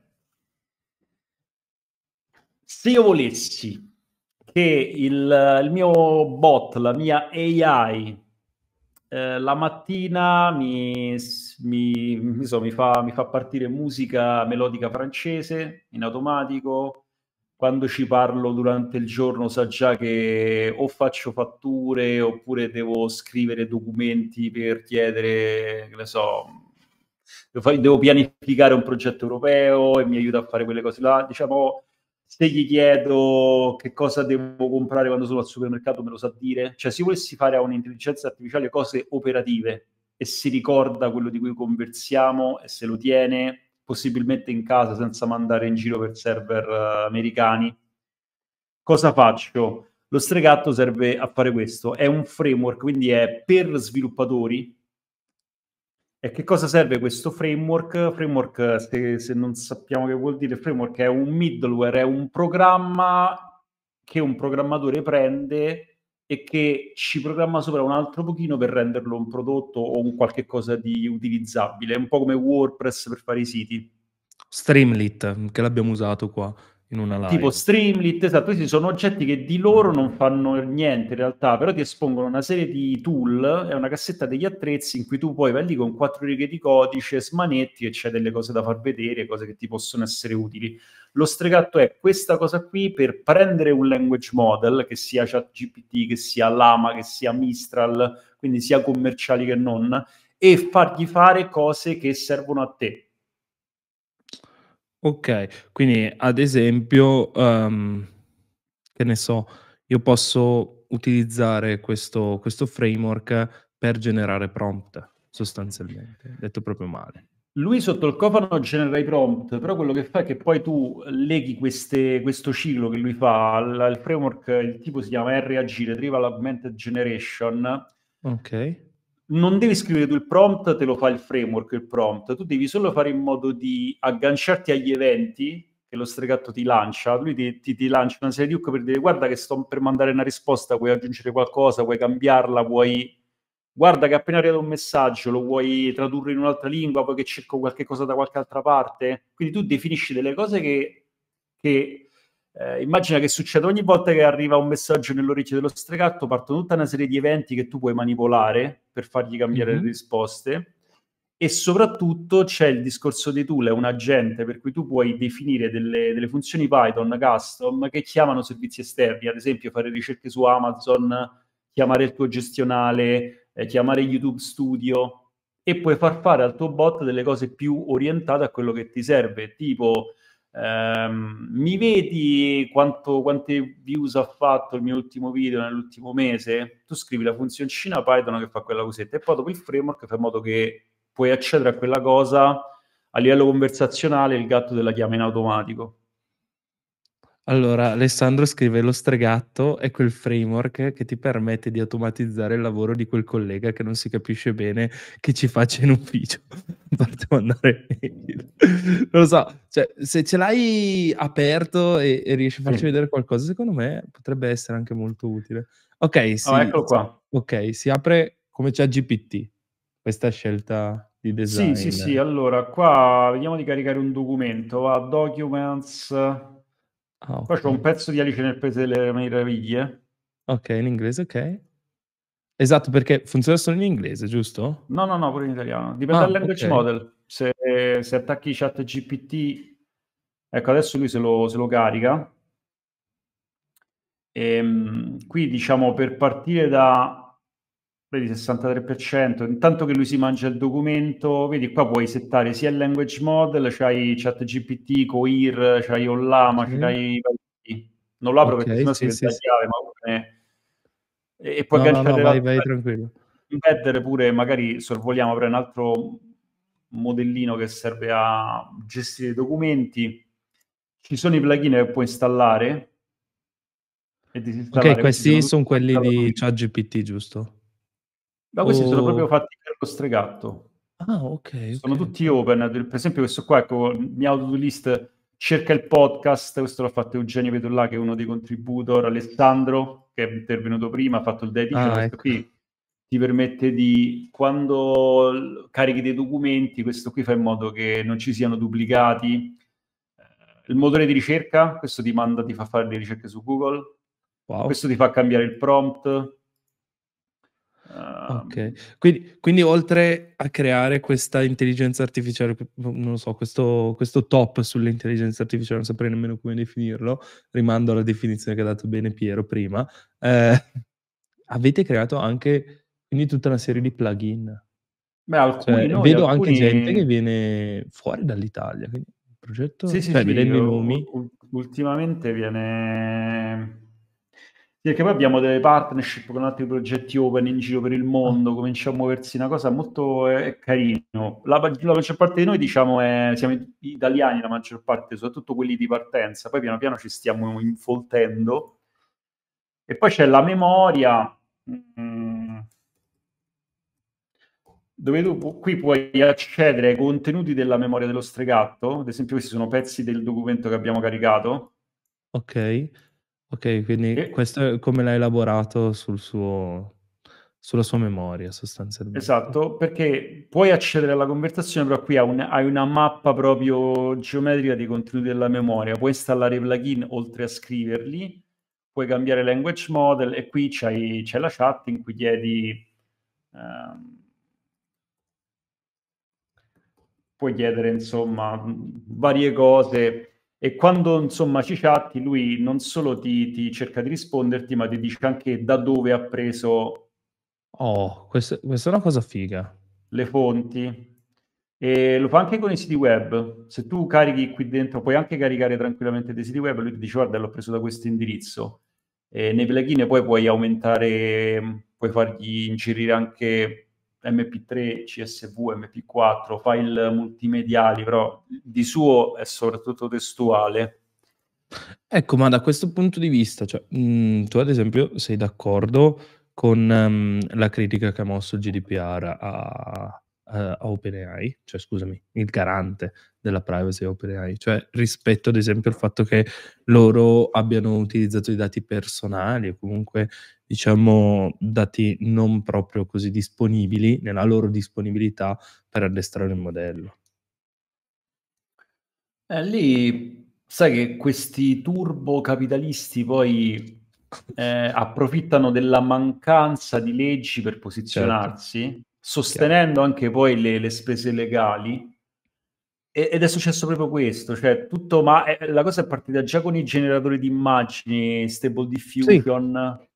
se io volessi che il, il mio bot, la mia AI, eh, la mattina mi mi, mi, so, mi, fa, mi fa partire musica melodica francese in automatico, quando ci parlo durante il giorno sa già che o faccio fatture oppure devo scrivere documenti per chiedere, che ne so, devo pianificare un progetto europeo e mi aiuta a fare quelle cose là. Diciamo, se gli chiedo che cosa devo comprare quando sono al supermercato me lo sa dire. Cioè, se volessi fare a un'intelligenza artificiale cose operative, e si ricorda quello di cui conversiamo e se lo tiene possibilmente in casa senza mandare in giro per server uh, americani. Cosa faccio? Lo stregatto serve a fare questo, è un framework, quindi è per sviluppatori. E che cosa serve questo framework? Framework, se, se non sappiamo che vuol dire, framework è un middleware, è un programma che un programmatore prende e che ci programma sopra un altro pochino per renderlo un prodotto o un qualche cosa di utilizzabile, un po' come WordPress per fare i siti. Streamlit, che l'abbiamo usato qua in una live. Tipo Streamlit, esatto, questi sono oggetti che di loro non fanno niente in realtà, però ti espongono una serie di tool, è una cassetta degli attrezzi in cui tu poi vai lì con quattro righe di codice, smanetti e c'è delle cose da far vedere, cose che ti possono essere utili. Lo stregato è questa cosa qui per prendere un language model, che sia ChatGPT, che sia Lama, che sia Mistral, quindi sia commerciali che non, e fargli fare cose che servono a te Ok, quindi ad esempio, ehm, che ne so, io posso utilizzare questo, questo framework per generare prompt, sostanzialmente, detto proprio male. Lui sotto il cofano genera i prompt, però quello che fa è che poi tu leghi queste, questo ciclo che lui fa al, al framework, il tipo si chiama RAG, Retrieval Augmented Generation. Ok non devi scrivere tu il prompt, te lo fa il framework il prompt, tu devi solo fare in modo di agganciarti agli eventi che lo stregatto ti lancia, lui ti, ti, ti lancia una serie di hook per dire guarda che sto per mandare una risposta, vuoi aggiungere qualcosa, vuoi cambiarla, vuoi... Guarda che appena arrivato un messaggio lo vuoi tradurre in un'altra lingua, vuoi che cerco qualche cosa da qualche altra parte. Quindi tu definisci delle cose che, che eh, immagina che succeda ogni volta che arriva un messaggio nell'orecchio dello stregatto, partono tutta una serie di eventi che tu puoi manipolare per fargli cambiare mm-hmm. le mhm. risposte e soprattutto c'è il discorso dei tool, è un agente per cui tu puoi definire delle, delle funzioni Python custom che chiamano servizi esterni, ad esempio fare ricerche su Amazon, chiamare il tuo gestionale, eh, chiamare YouTube Studio e puoi far fare al tuo bot delle cose più orientate a quello che ti serve, tipo Um, mi vedi quanto, quante views ha fatto il mio ultimo video nell'ultimo mese? Tu scrivi la funzioncina Python che fa quella cosetta e poi dopo il framework fa in modo che puoi accedere a quella cosa a livello conversazionale, il gatto te la chiama in automatico. Allora, Alessandro scrive: Lo stregatto è quel framework che ti permette di automatizzare il lavoro di quel collega che non si capisce bene che ci faccia in ufficio. Parte mandare mail. non lo so, cioè, se ce l'hai aperto e, e riesci a farci sì. vedere qualcosa, secondo me potrebbe essere anche molto utile. Ok, sì, oh, eccolo qua. Ok, si apre come c'è GPT questa scelta di design. Sì, sì, sì. Allora, qua vediamo di caricare un documento. Va documents Ah, okay. Poi c'è un pezzo di Alice nel Paese delle Meraviglie. Ok, in inglese, ok. Esatto, perché funziona solo in inglese, giusto? No, no, no, pure in italiano. Dipende ah, dal language okay. model. Se, se, attacchi chat GPT, ecco, adesso lui se lo, se lo carica. E, ehm, qui, diciamo, per partire da vedi 63%, intanto che lui si mangia il documento, vedi qua puoi settare sia il language model, c'hai chat GPT, Coir, c'hai Ollama, sì. c'hai... Non lo apro okay, perché sennò sì, si vede sì, chiave, sì. ma... E poi no, no, no, vai, vai tranquillo. Embedder pure, magari sorvoliamo per un altro modellino che serve a gestire i documenti. Ci sono i plugin che puoi installare. E ok, questi sono quelli di ChatGPT, giusto? Ma questi oh. sono proprio oh. fatti per lo stregato. Ah, ok. Sono okay. tutti open. Per esempio, questo qua, ecco, mia to list cerca il podcast. Questo l'ha fatto Eugenio Pedollà, che è uno dei contributor, Alessandro, che è intervenuto prima, ha fatto il dedication. Ah, ecco. qui ti permette di, quando carichi dei documenti, questo qui fa in modo che non ci siano duplicati. Eh, il motore di ricerca, questo ti manda, ti fa fare le ricerche su Google. Wow. Questo ti fa cambiare il prompt Um, ok, ehm, quindi, quindi, oltre a creare questa intelligenza artificiale, non lo so, questo, questo, top sull'intelligenza artificiale, non saprei nemmeno come definirlo, rimando alla definizione che ha dato bene Piero prima, eh, avete creato anche quindi tutta una serie di plugin. Beh, alcuni cioè, noi, vedo alcuni... anche gente che viene fuori dall'Italia, quindi il progetto, sì, sì, cioè, sì, vedendo sì, i nomi. Ultimamente viene perché poi abbiamo delle partnership con altri progetti open in giro per il mondo, comincia a muoversi una cosa molto eh, carina. La, la, maggior parte di noi, diciamo, è, siamo italiani, la maggior parte, soprattutto quelli di partenza, poi piano piano ci stiamo infoltendo. E poi c'è la memoria, mh, mm, dove tu pu- qui puoi accedere ai contenuti della memoria dello stregatto, ad esempio questi sono pezzi del documento che abbiamo caricato. Ok Ok, quindi e... questo è come l'hai elaborato sul suo, sulla sua memoria sostanzialmente. Esatto, perché puoi accedere alla conversazione, però qui hai, un, hai una mappa proprio geometrica dei contenuti della memoria, puoi installare i plugin oltre a scriverli, puoi cambiare language model e qui c'hai, c'è la chat in cui chiedi... Ehm, puoi chiedere insomma varie cose e quando insomma ci chatti, lui non solo ti, ti cerca di risponderti, ma ti dice anche da dove ha preso Oh, questo, questa è una cosa figa. le fonti. E lo fa anche con i siti web. Se tu carichi qui dentro, puoi anche caricare tranquillamente dei siti web. Lui ti dice: Guarda, l'ho preso da questo indirizzo. E nei plugin poi puoi aumentare, puoi fargli inserire anche MP3, CSV, MP4, file multimediali, però di suo è soprattutto testuale. Ecco, ma da questo punto di vista, cioè, mh, mm, tu ad esempio sei d'accordo con um, la critica che ha mosso il GDPR a, uh, OpenAI, cioè scusami, il garante della privacy OpenAI, cioè rispetto ad esempio al fatto che loro abbiano utilizzato i dati personali o comunque diciamo dati non proprio così disponibili nella loro disponibilità per addestrare il modello. Eh, lì sai che questi turbo capitalisti poi eh, approfittano della mancanza di leggi per certo. posizionarsi. Certo sostenendo anche poi le, le spese legali. ed è successo proprio questo, cioè tutto, ma è, eh, la cosa è partita già con i generatori di immagini, Stable Diffusion, sì.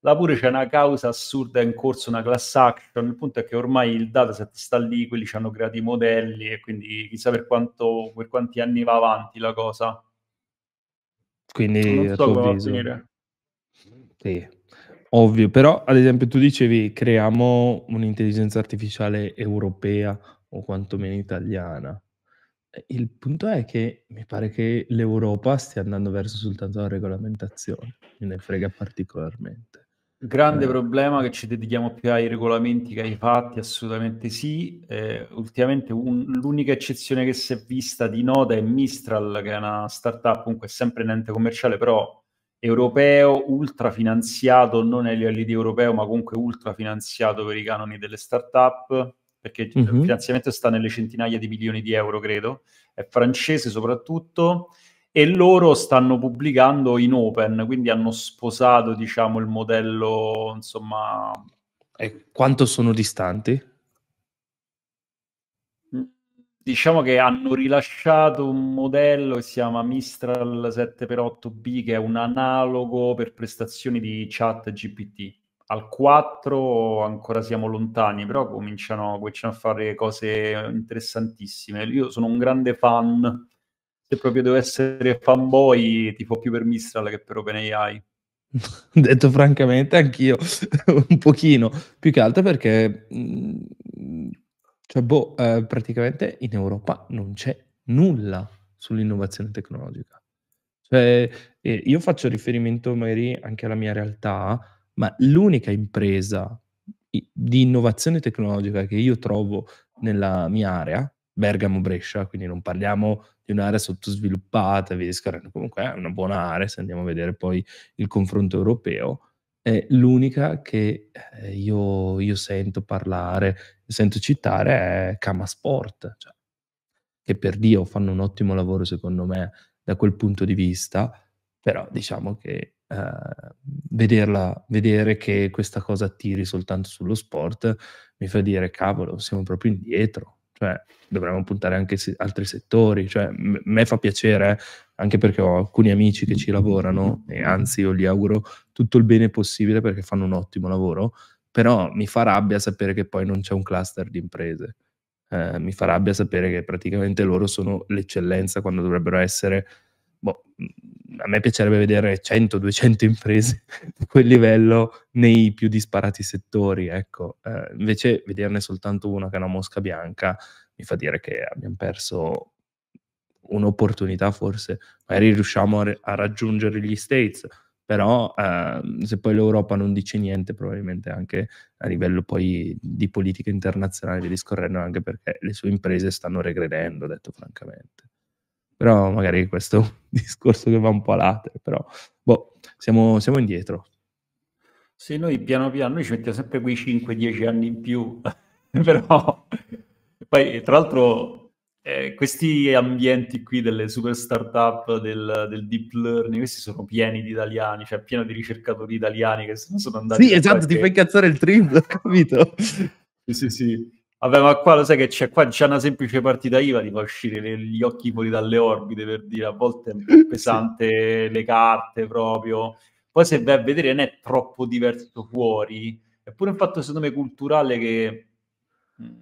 là pure c'è una causa assurda in corso, una class action, il punto è che ormai il dataset sta lì, quelli ci hanno creato i modelli e quindi chissà per, quanto, per quanti anni va avanti la cosa. Quindi non so come va a finire. Sì, Ovvio, però ad esempio tu dicevi creiamo un'intelligenza artificiale europea o quantomeno italiana. Il punto è che mi pare che l'Europa stia andando verso soltanto la regolamentazione, me ne frega particolarmente. Grande Eh, problema che ci dedichiamo più ai regolamenti che ai fatti, assolutamente sì. Eh, ultimamente un- l'unica eccezione che si è vista di nota è Mistral, che è una startup, comunque sempre in ente commerciale, però europeo, ultrafinanziato non ai livelli europeo, ma comunque ultrafinanziato per i canoni delle start-up, perché mm-hmm. il mhm. finanziamento sta nelle centinaia di milioni di euro, credo, è francese soprattutto, e loro stanno pubblicando in open, quindi hanno sposato, diciamo, il modello, insomma... E quanto sono distanti? Diciamo che hanno rilasciato un modello che si chiama Mistral 7x8B, che è un analogo per prestazioni di chat GPT. Al 4 ancora siamo lontani, però cominciano, cominciano a fare cose interessantissime. Io sono un grande fan, se proprio devo essere fanboy, tipo più per Mistral che per OpenAI. Detto francamente, anch'io un pochino, più che altro perché mm, cioè, boh, eh, praticamente in Europa non c'è nulla sull'innovazione tecnologica. Cioè, eh, io faccio riferimento magari anche alla mia realtà, ma l'unica impresa di innovazione tecnologica che io trovo nella mia area, Bergamo-Brescia, quindi non parliamo di un'area sottosviluppata, vi discorrendo, comunque è una buona area se andiamo a vedere poi il confronto europeo, eh, l'unica che eh, io, io, sento parlare, sento citare è Kama Sport, cioè, che per Dio fanno un ottimo lavoro secondo me da quel punto di vista, però diciamo che eh, vederla, vedere che questa cosa attiri soltanto sullo sport mi fa dire cavolo, siamo proprio indietro, cioè dovremmo puntare anche se- altri settori, cioè a m- me fa piacere, eh, anche perché ho alcuni amici che ci lavorano e anzi io gli auguro tutto il bene possibile perché fanno un ottimo lavoro, però mi fa rabbia sapere che poi non c'è un cluster di imprese. Eh, mi fa rabbia sapere che praticamente loro sono l'eccellenza quando dovrebbero essere boh, mm, a me piacerebbe vedere 100-200 imprese di quel livello nei più disparati settori, ecco. eh, invece vederne soltanto una che è una mosca bianca mi fa dire che abbiamo perso un'opportunità forse, magari riusciamo a, re- a raggiungere gli States, però eh, se poi l'Europa non dice niente, probabilmente anche a livello poi di politica internazionale via discorrendo, anche perché le sue imprese stanno regredendo, detto francamente. Però magari questo è un discorso che va un po' a latere, però boh, siamo, siamo indietro. Se noi piano piano, noi ci mettiamo sempre quei 5-10 anni in più, però poi tra l'altro eh, questi ambienti qui delle super startup del, del deep learning, questi sono pieni di italiani, cioè pieno di ricercatori italiani che sono, andati... Sì, esatto, qualche... ti fai incazzare il triplo, capito? sì, sì, sì. Vabbè, ma qua lo sai che c'è, qua c'è una semplice partita IVA, ti fa uscire le, gli occhi fuori dalle orbite, per dire, a volte è pesante sì. le carte proprio. Poi se vai a vedere non è troppo diverso fuori, è pure un fatto secondo me culturale che mm,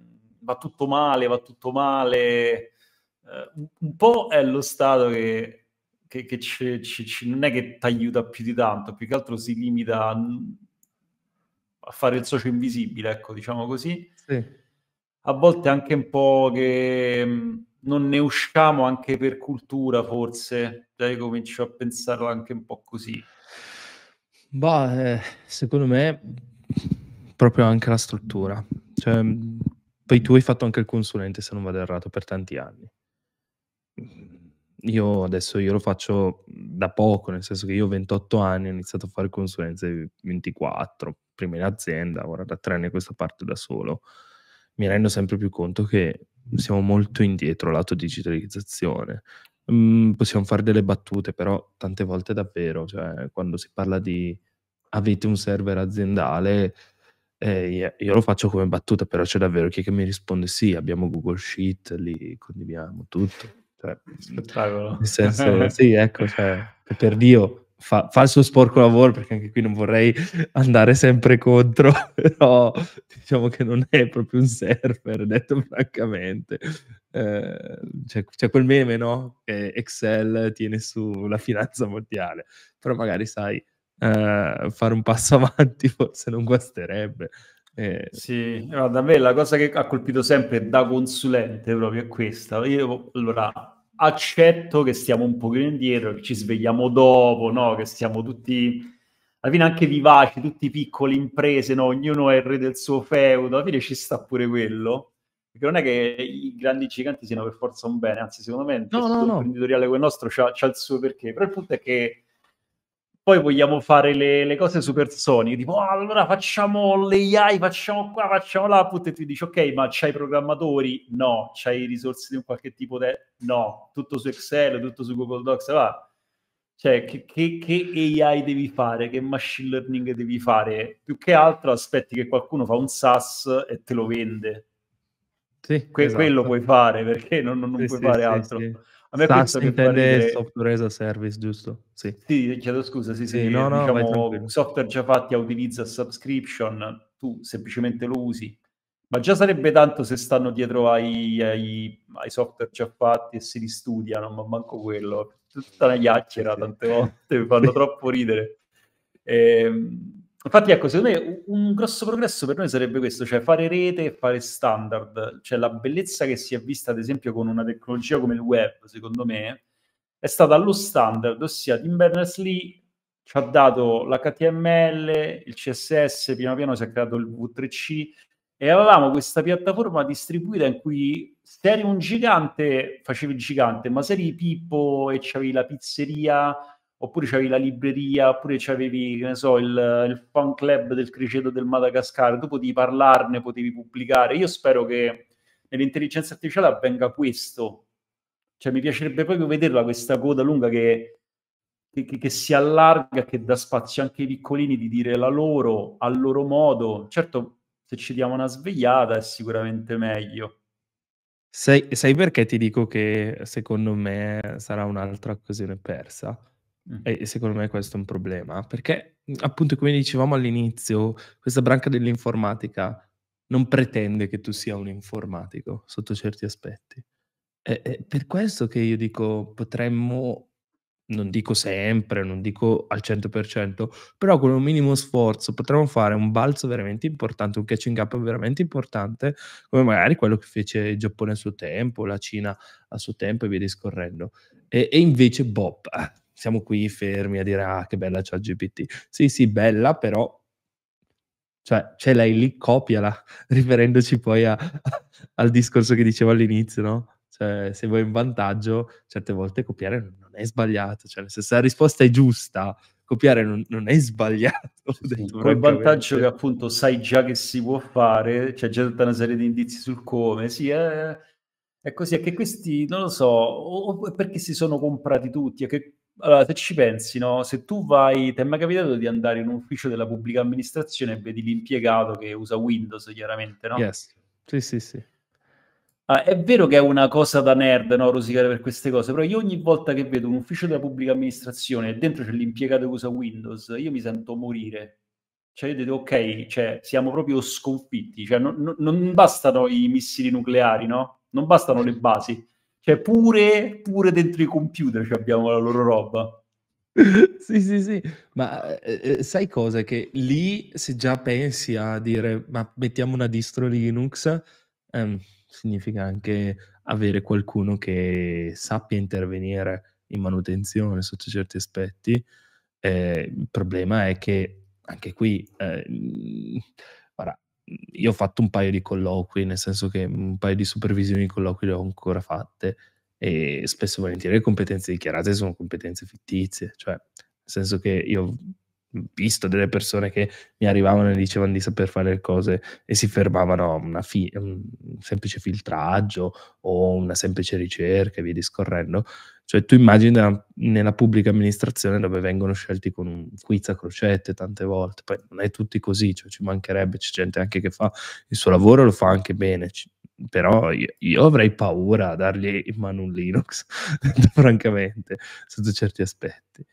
va tutto male, va tutto male. Uh, un po' è lo Stato che, che, che c- c- c- non è che ti aiuta più di tanto, più che altro si limita a, a fare il socio invisibile, ecco, diciamo così. Sì. A volte anche un po' che mm, non ne usciamo anche per cultura, forse. Dai, comincio a pensarlo anche un po' così. Boh, secondo me proprio anche la struttura. Cioè, poi tu hai fatto anche il consulente, se non vado errato, per tanti anni. Io adesso io lo faccio da poco, nel senso che io ho 28 anni, ho iniziato a fare consulenze 24, prima in azienda, ora da tre anni a questa parte da solo. Mi rendo sempre più conto che siamo molto indietro lato digitalizzazione. Mm, possiamo fare delle battute, però tante volte davvero, cioè, quando si parla di avete un server aziendale, eh, io lo faccio come battuta, però c'è davvero chi mi risponde sì, abbiamo Google Sheet, lì condividiamo tutto. Cioè, Spettacolo. Nel senso, sì, ecco, cioè, per Dio, fa, fa, il suo sporco lavoro, perché anche qui non vorrei andare sempre contro, però diciamo che non è proprio un server, detto francamente. Eh, c'è, c'è, quel meme, no? Che Excel tiene su la finanza mondiale, però magari sai uh, fare un passo avanti forse non guasterebbe. Eh. Sì, guarda, a me la cosa che ha colpito sempre da consulente proprio è questa. Io allora accetto che stiamo un pochino indietro, che ci svegliamo dopo, no? che siamo tutti alla fine anche vivaci, tutti piccole imprese, no? ognuno è il re del suo feudo, alla fine ci sta pure quello. Perché non è che i grandi giganti siano per forza un bene, anzi secondo me no, il no, no. imprenditoriale quel nostro c'ha, c'ha il suo perché, però il punto è che poi vogliamo fare le, le cose supersoniche, tipo oh, allora facciamo l'AI, facciamo qua, facciamo là, appunto, e ti dici ok, ma c'hai programmatori? No, c'hai risorse di un qualche tipo? De... No, tutto su Excel, tutto su Google Docs, va. Cioè, che, che, che, AI devi fare? Che machine learning devi fare? Più che altro aspetti che qualcuno fa un SaaS e te lo vende. Sì, que- esatto. Quello puoi fare perché non, non, non sì, puoi sì, fare altro. A me SaaS intende software as a service, giusto? Sì, sì chiedo scusa, sì, sì, sì no, no, diciamo, software già fatti a utilizza subscription, tu semplicemente lo usi. Ma già sarebbe tanto se stanno dietro ai, ai, ai software già fatti e si ristudiano, ma manco quello. Tutta una chiacchiera tante volte, mi fanno troppo ridere. Ehm Infatti, ecco, secondo me un grosso progresso per noi sarebbe questo, cioè fare rete e fare standard. Cioè la bellezza che si è vista, ad esempio, con una tecnologia come il web, secondo me, è stata lo standard, ossia Tim Berners-Lee ci ha dato l'HTML, il CSS, piano piano si è creato il V3C e avevamo questa piattaforma distribuita in cui se eri un gigante facevi il gigante, ma se eri Pippo e c'avevi la pizzeria oppure c'avevi la libreria, oppure c'avevi, che ne so, il, il fan club del criceto del Madagascar, tu potevi parlarne, potevi pubblicare. Io spero che nell'intelligenza artificiale avvenga questo. Cioè, mi piacerebbe proprio vederla questa coda lunga che, che, che, che si allarga, che dà spazio anche ai piccolini di dire la loro, al loro modo. Certo, se ci diamo una svegliata è sicuramente meglio. Sai, sai perché ti dico che secondo me sarà un'altra occasione persa? Mm. E secondo me questo è un problema, perché mhmm, appunto come dicevamo all'inizio, questa branca dell'informatica non pretende che tu sia un informatico sotto certi aspetti. È, è per questo che io dico potremmo, non dico sempre, non dico al 100%, però con un minimo sforzo potremmo fare un balzo veramente importante, un catching up veramente importante, come magari quello che fece il Giappone a suo tempo, la Cina a suo tempo e via discorrendo. E, e invece Bob, siamo qui fermi a dire ah che bella c'è GPT. Sì, sì, bella, però cioè ce l'hai lì, copiala, riferendoci poi a, al discorso che dicevo all'inizio, no? Cioè, se vuoi un vantaggio, certe volte copiare non è sbagliato, cioè se la risposta è giusta, copiare non, non è sbagliato. Sì, il vantaggio che appunto sai già che si può fare, c'è già tutta una serie di indizi sul come, sì, è, è così, è che questi, non lo so, o, o perché si sono comprati tutti, è che allora, se ci pensi, no? se tu vai, ti è mai capitato di andare in un ufficio della pubblica amministrazione e vedi l'impiegato che usa Windows, chiaramente, no? Yes. Sì, sì, sì. Ah, è vero che è una cosa da nerd, no? Rosicare per queste cose, però io ogni volta che vedo un ufficio della pubblica amministrazione e dentro c'è l'impiegato che usa Windows, io mi sento morire. Cioè, io dico, ok, cioè, siamo proprio sconfitti, cioè, non, non bastano i missili nucleari, no? Non bastano le basi cioè, pure, pure dentro i computer abbiamo la loro roba. sì, sì, sì, ma eh, eh, sai cosa? Che lì se già pensi a dire ma mettiamo una distro Linux, ehm, significa anche avere qualcuno che sappia intervenire in manutenzione sotto certi aspetti. Eh, il problema è che anche qui, eh, guarda, io ho fatto un paio di colloqui, nel senso che un paio di supervisioni di colloqui le ho ancora fatte e spesso e volentieri le competenze dichiarate sono competenze fittizie, cioè nel senso che io visto delle persone che mi arrivavano e dicevano di saper fare le cose e si fermavano a fi- un semplice filtraggio o una semplice ricerca e via discorrendo. Cioè tu immagina nella pubblica amministrazione dove vengono scelti con un quiz a crocette tante volte, poi non è tutti così, cioè ci mancherebbe, c'è gente anche che fa il suo lavoro e lo fa anche bene, C- però io, io, avrei paura a dargli in mano un Linux, francamente, sotto certi aspetti.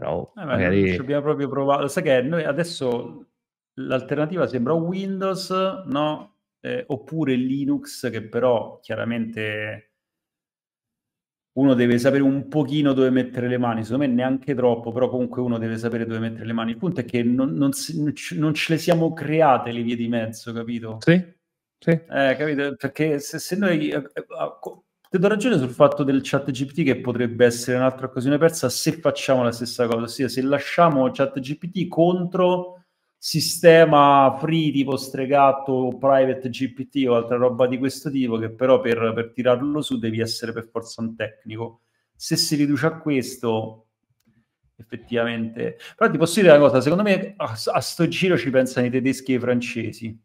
Però eh, magari... Ci abbiamo proprio provato. Sai che noi adesso l'alternativa sembra Windows, no? Eh, oppure Linux, che però chiaramente uno deve sapere un pochino dove mettere le mani, secondo me neanche troppo, però comunque uno deve sapere dove mettere le mani. Il punto è che non, non, non ce le siamo create le vie di mezzo, capito? Sì, sì. Eh, capito? Perché se, se noi... Eh, eh, ah, ti do ragione sul fatto del chat GPT che potrebbe essere un'altra occasione persa se facciamo la stessa cosa, ossia se lasciamo chat GPT contro sistema free tipo stregato private GPT o altra roba di questo tipo che però per, per tirarlo su devi essere per forza un tecnico. Se si riduce a questo, effettivamente... Però ti posso dire una cosa, secondo me a, a sto giro ci pensano i tedeschi e i francesi.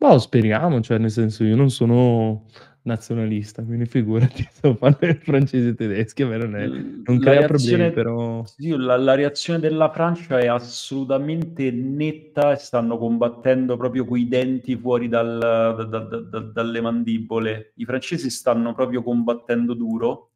No, boh, speriamo, cioè nel senso io non sono nazionalista, quindi figurati, sto parlando francesi e tedeschi, a non, è, non crea reazione, problemi, però... Sì, la, la, reazione della Francia è assolutamente netta stanno combattendo proprio coi denti fuori dal, da, da, da, dalle mandibole. I francesi stanno proprio combattendo duro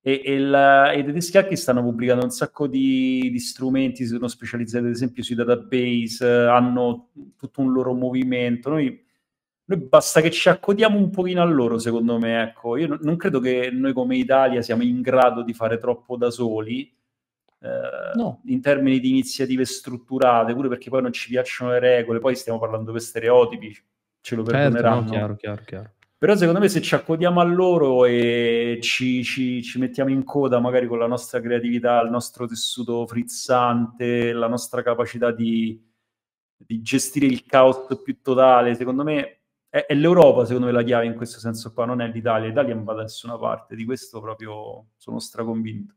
e, e, la, e i tedeschi anche stanno pubblicando un sacco di, di strumenti, sono specializzati ad esempio sui database, hanno tutto un loro movimento. Noi noi basta che ci accodiamo un pochino a loro, secondo me. Ecco, io non credo che noi come Italia siamo in grado di fare troppo da soli. Eh, no. in termini di iniziative strutturate, pure perché poi non ci piacciono le regole, poi stiamo parlando per stereotipi, ce lo perdoneranno. Certo, no, chiaro, chiaro, chiaro. Però secondo me se ci accodiamo a loro e ci, ci, ci, mettiamo in coda magari con la nostra creatività, il nostro tessuto frizzante, la nostra capacità di, di gestire il caos più totale, secondo me è, è, l'Europa, secondo me, la chiave in questo senso qua, non è l'Italia. L'Italia non va da nessuna parte, di questo proprio sono straconvinto.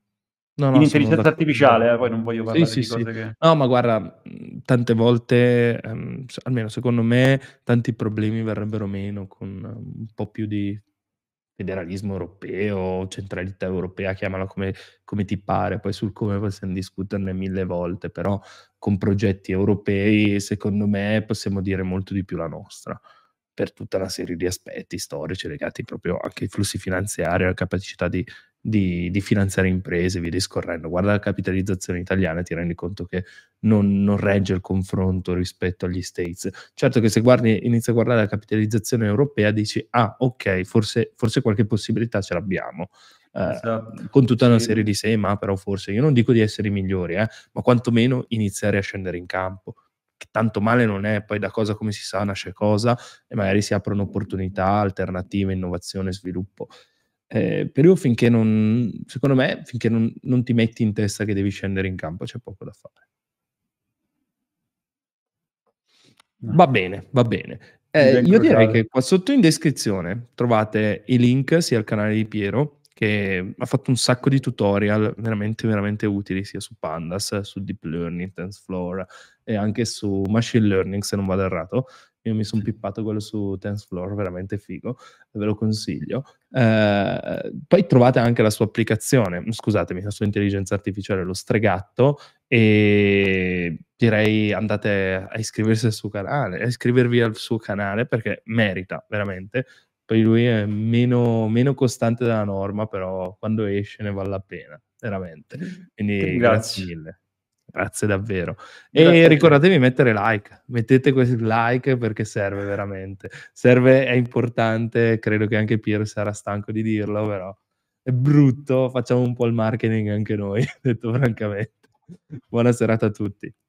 No, no, in intelligenza artificiale, eh, poi non voglio parlare sì, di cose sì. che... No, ma guarda, tante volte, ehm, almeno secondo me, tanti problemi verrebbero meno con ehm, un po' più di federalismo europeo, centralità europea, chiamala come, come ti pare, poi sul come possiamo discuterne mille volte, però con progetti europei, secondo me, possiamo dire molto di più la nostra per tutta una serie di aspetti storici legati proprio anche ai flussi finanziari, alla capacità di, di, di finanziare imprese, via discorrendo. Guarda la capitalizzazione italiana e ti rendi conto che non, non, regge il confronto rispetto agli States. Certo che se guardi, inizi a guardare la capitalizzazione europea dici, ah ok, forse, forse qualche possibilità ce l'abbiamo. Eh, esatto. con tutta una serie di se, ma però forse io non dico di essere i migliori, eh, ma quantomeno iniziare a scendere in campo, che tanto male non è, poi da cosa come si sa nasce cosa e magari si aprono opportunità alternative, innovazione, sviluppo. Eh, però finché non, secondo me, finché non, non ti metti in testa che devi scendere in campo c'è poco da fare. Va bene, va bene. Eh, io direi che qua sotto in descrizione trovate i link sia al canale di Piero che ha fatto un sacco di tutorial veramente, veramente utili sia su Pandas, su Deep Learning, TensorFlow e anche su Machine Learning, se non vado errato. Io mi sono pippato quello su TensorFlow, veramente figo, ve lo consiglio. Eh, poi trovate anche la sua applicazione, scusatemi, la sua intelligenza artificiale, lo stregatto, e direi andate a iscriversi al suo canale, a iscrivervi al suo canale perché merita veramente poi lui è meno, meno, costante della norma, però quando esce ne vale la pena, veramente. Quindi grazie, grazie mille. Grazie davvero. Grazie e ricordatevi di mettere like, mettete questo like perché serve veramente. Serve, è importante, credo che anche Pier sarà stanco di dirlo, però è brutto, facciamo un po' il marketing anche noi, detto francamente. Buona serata a tutti.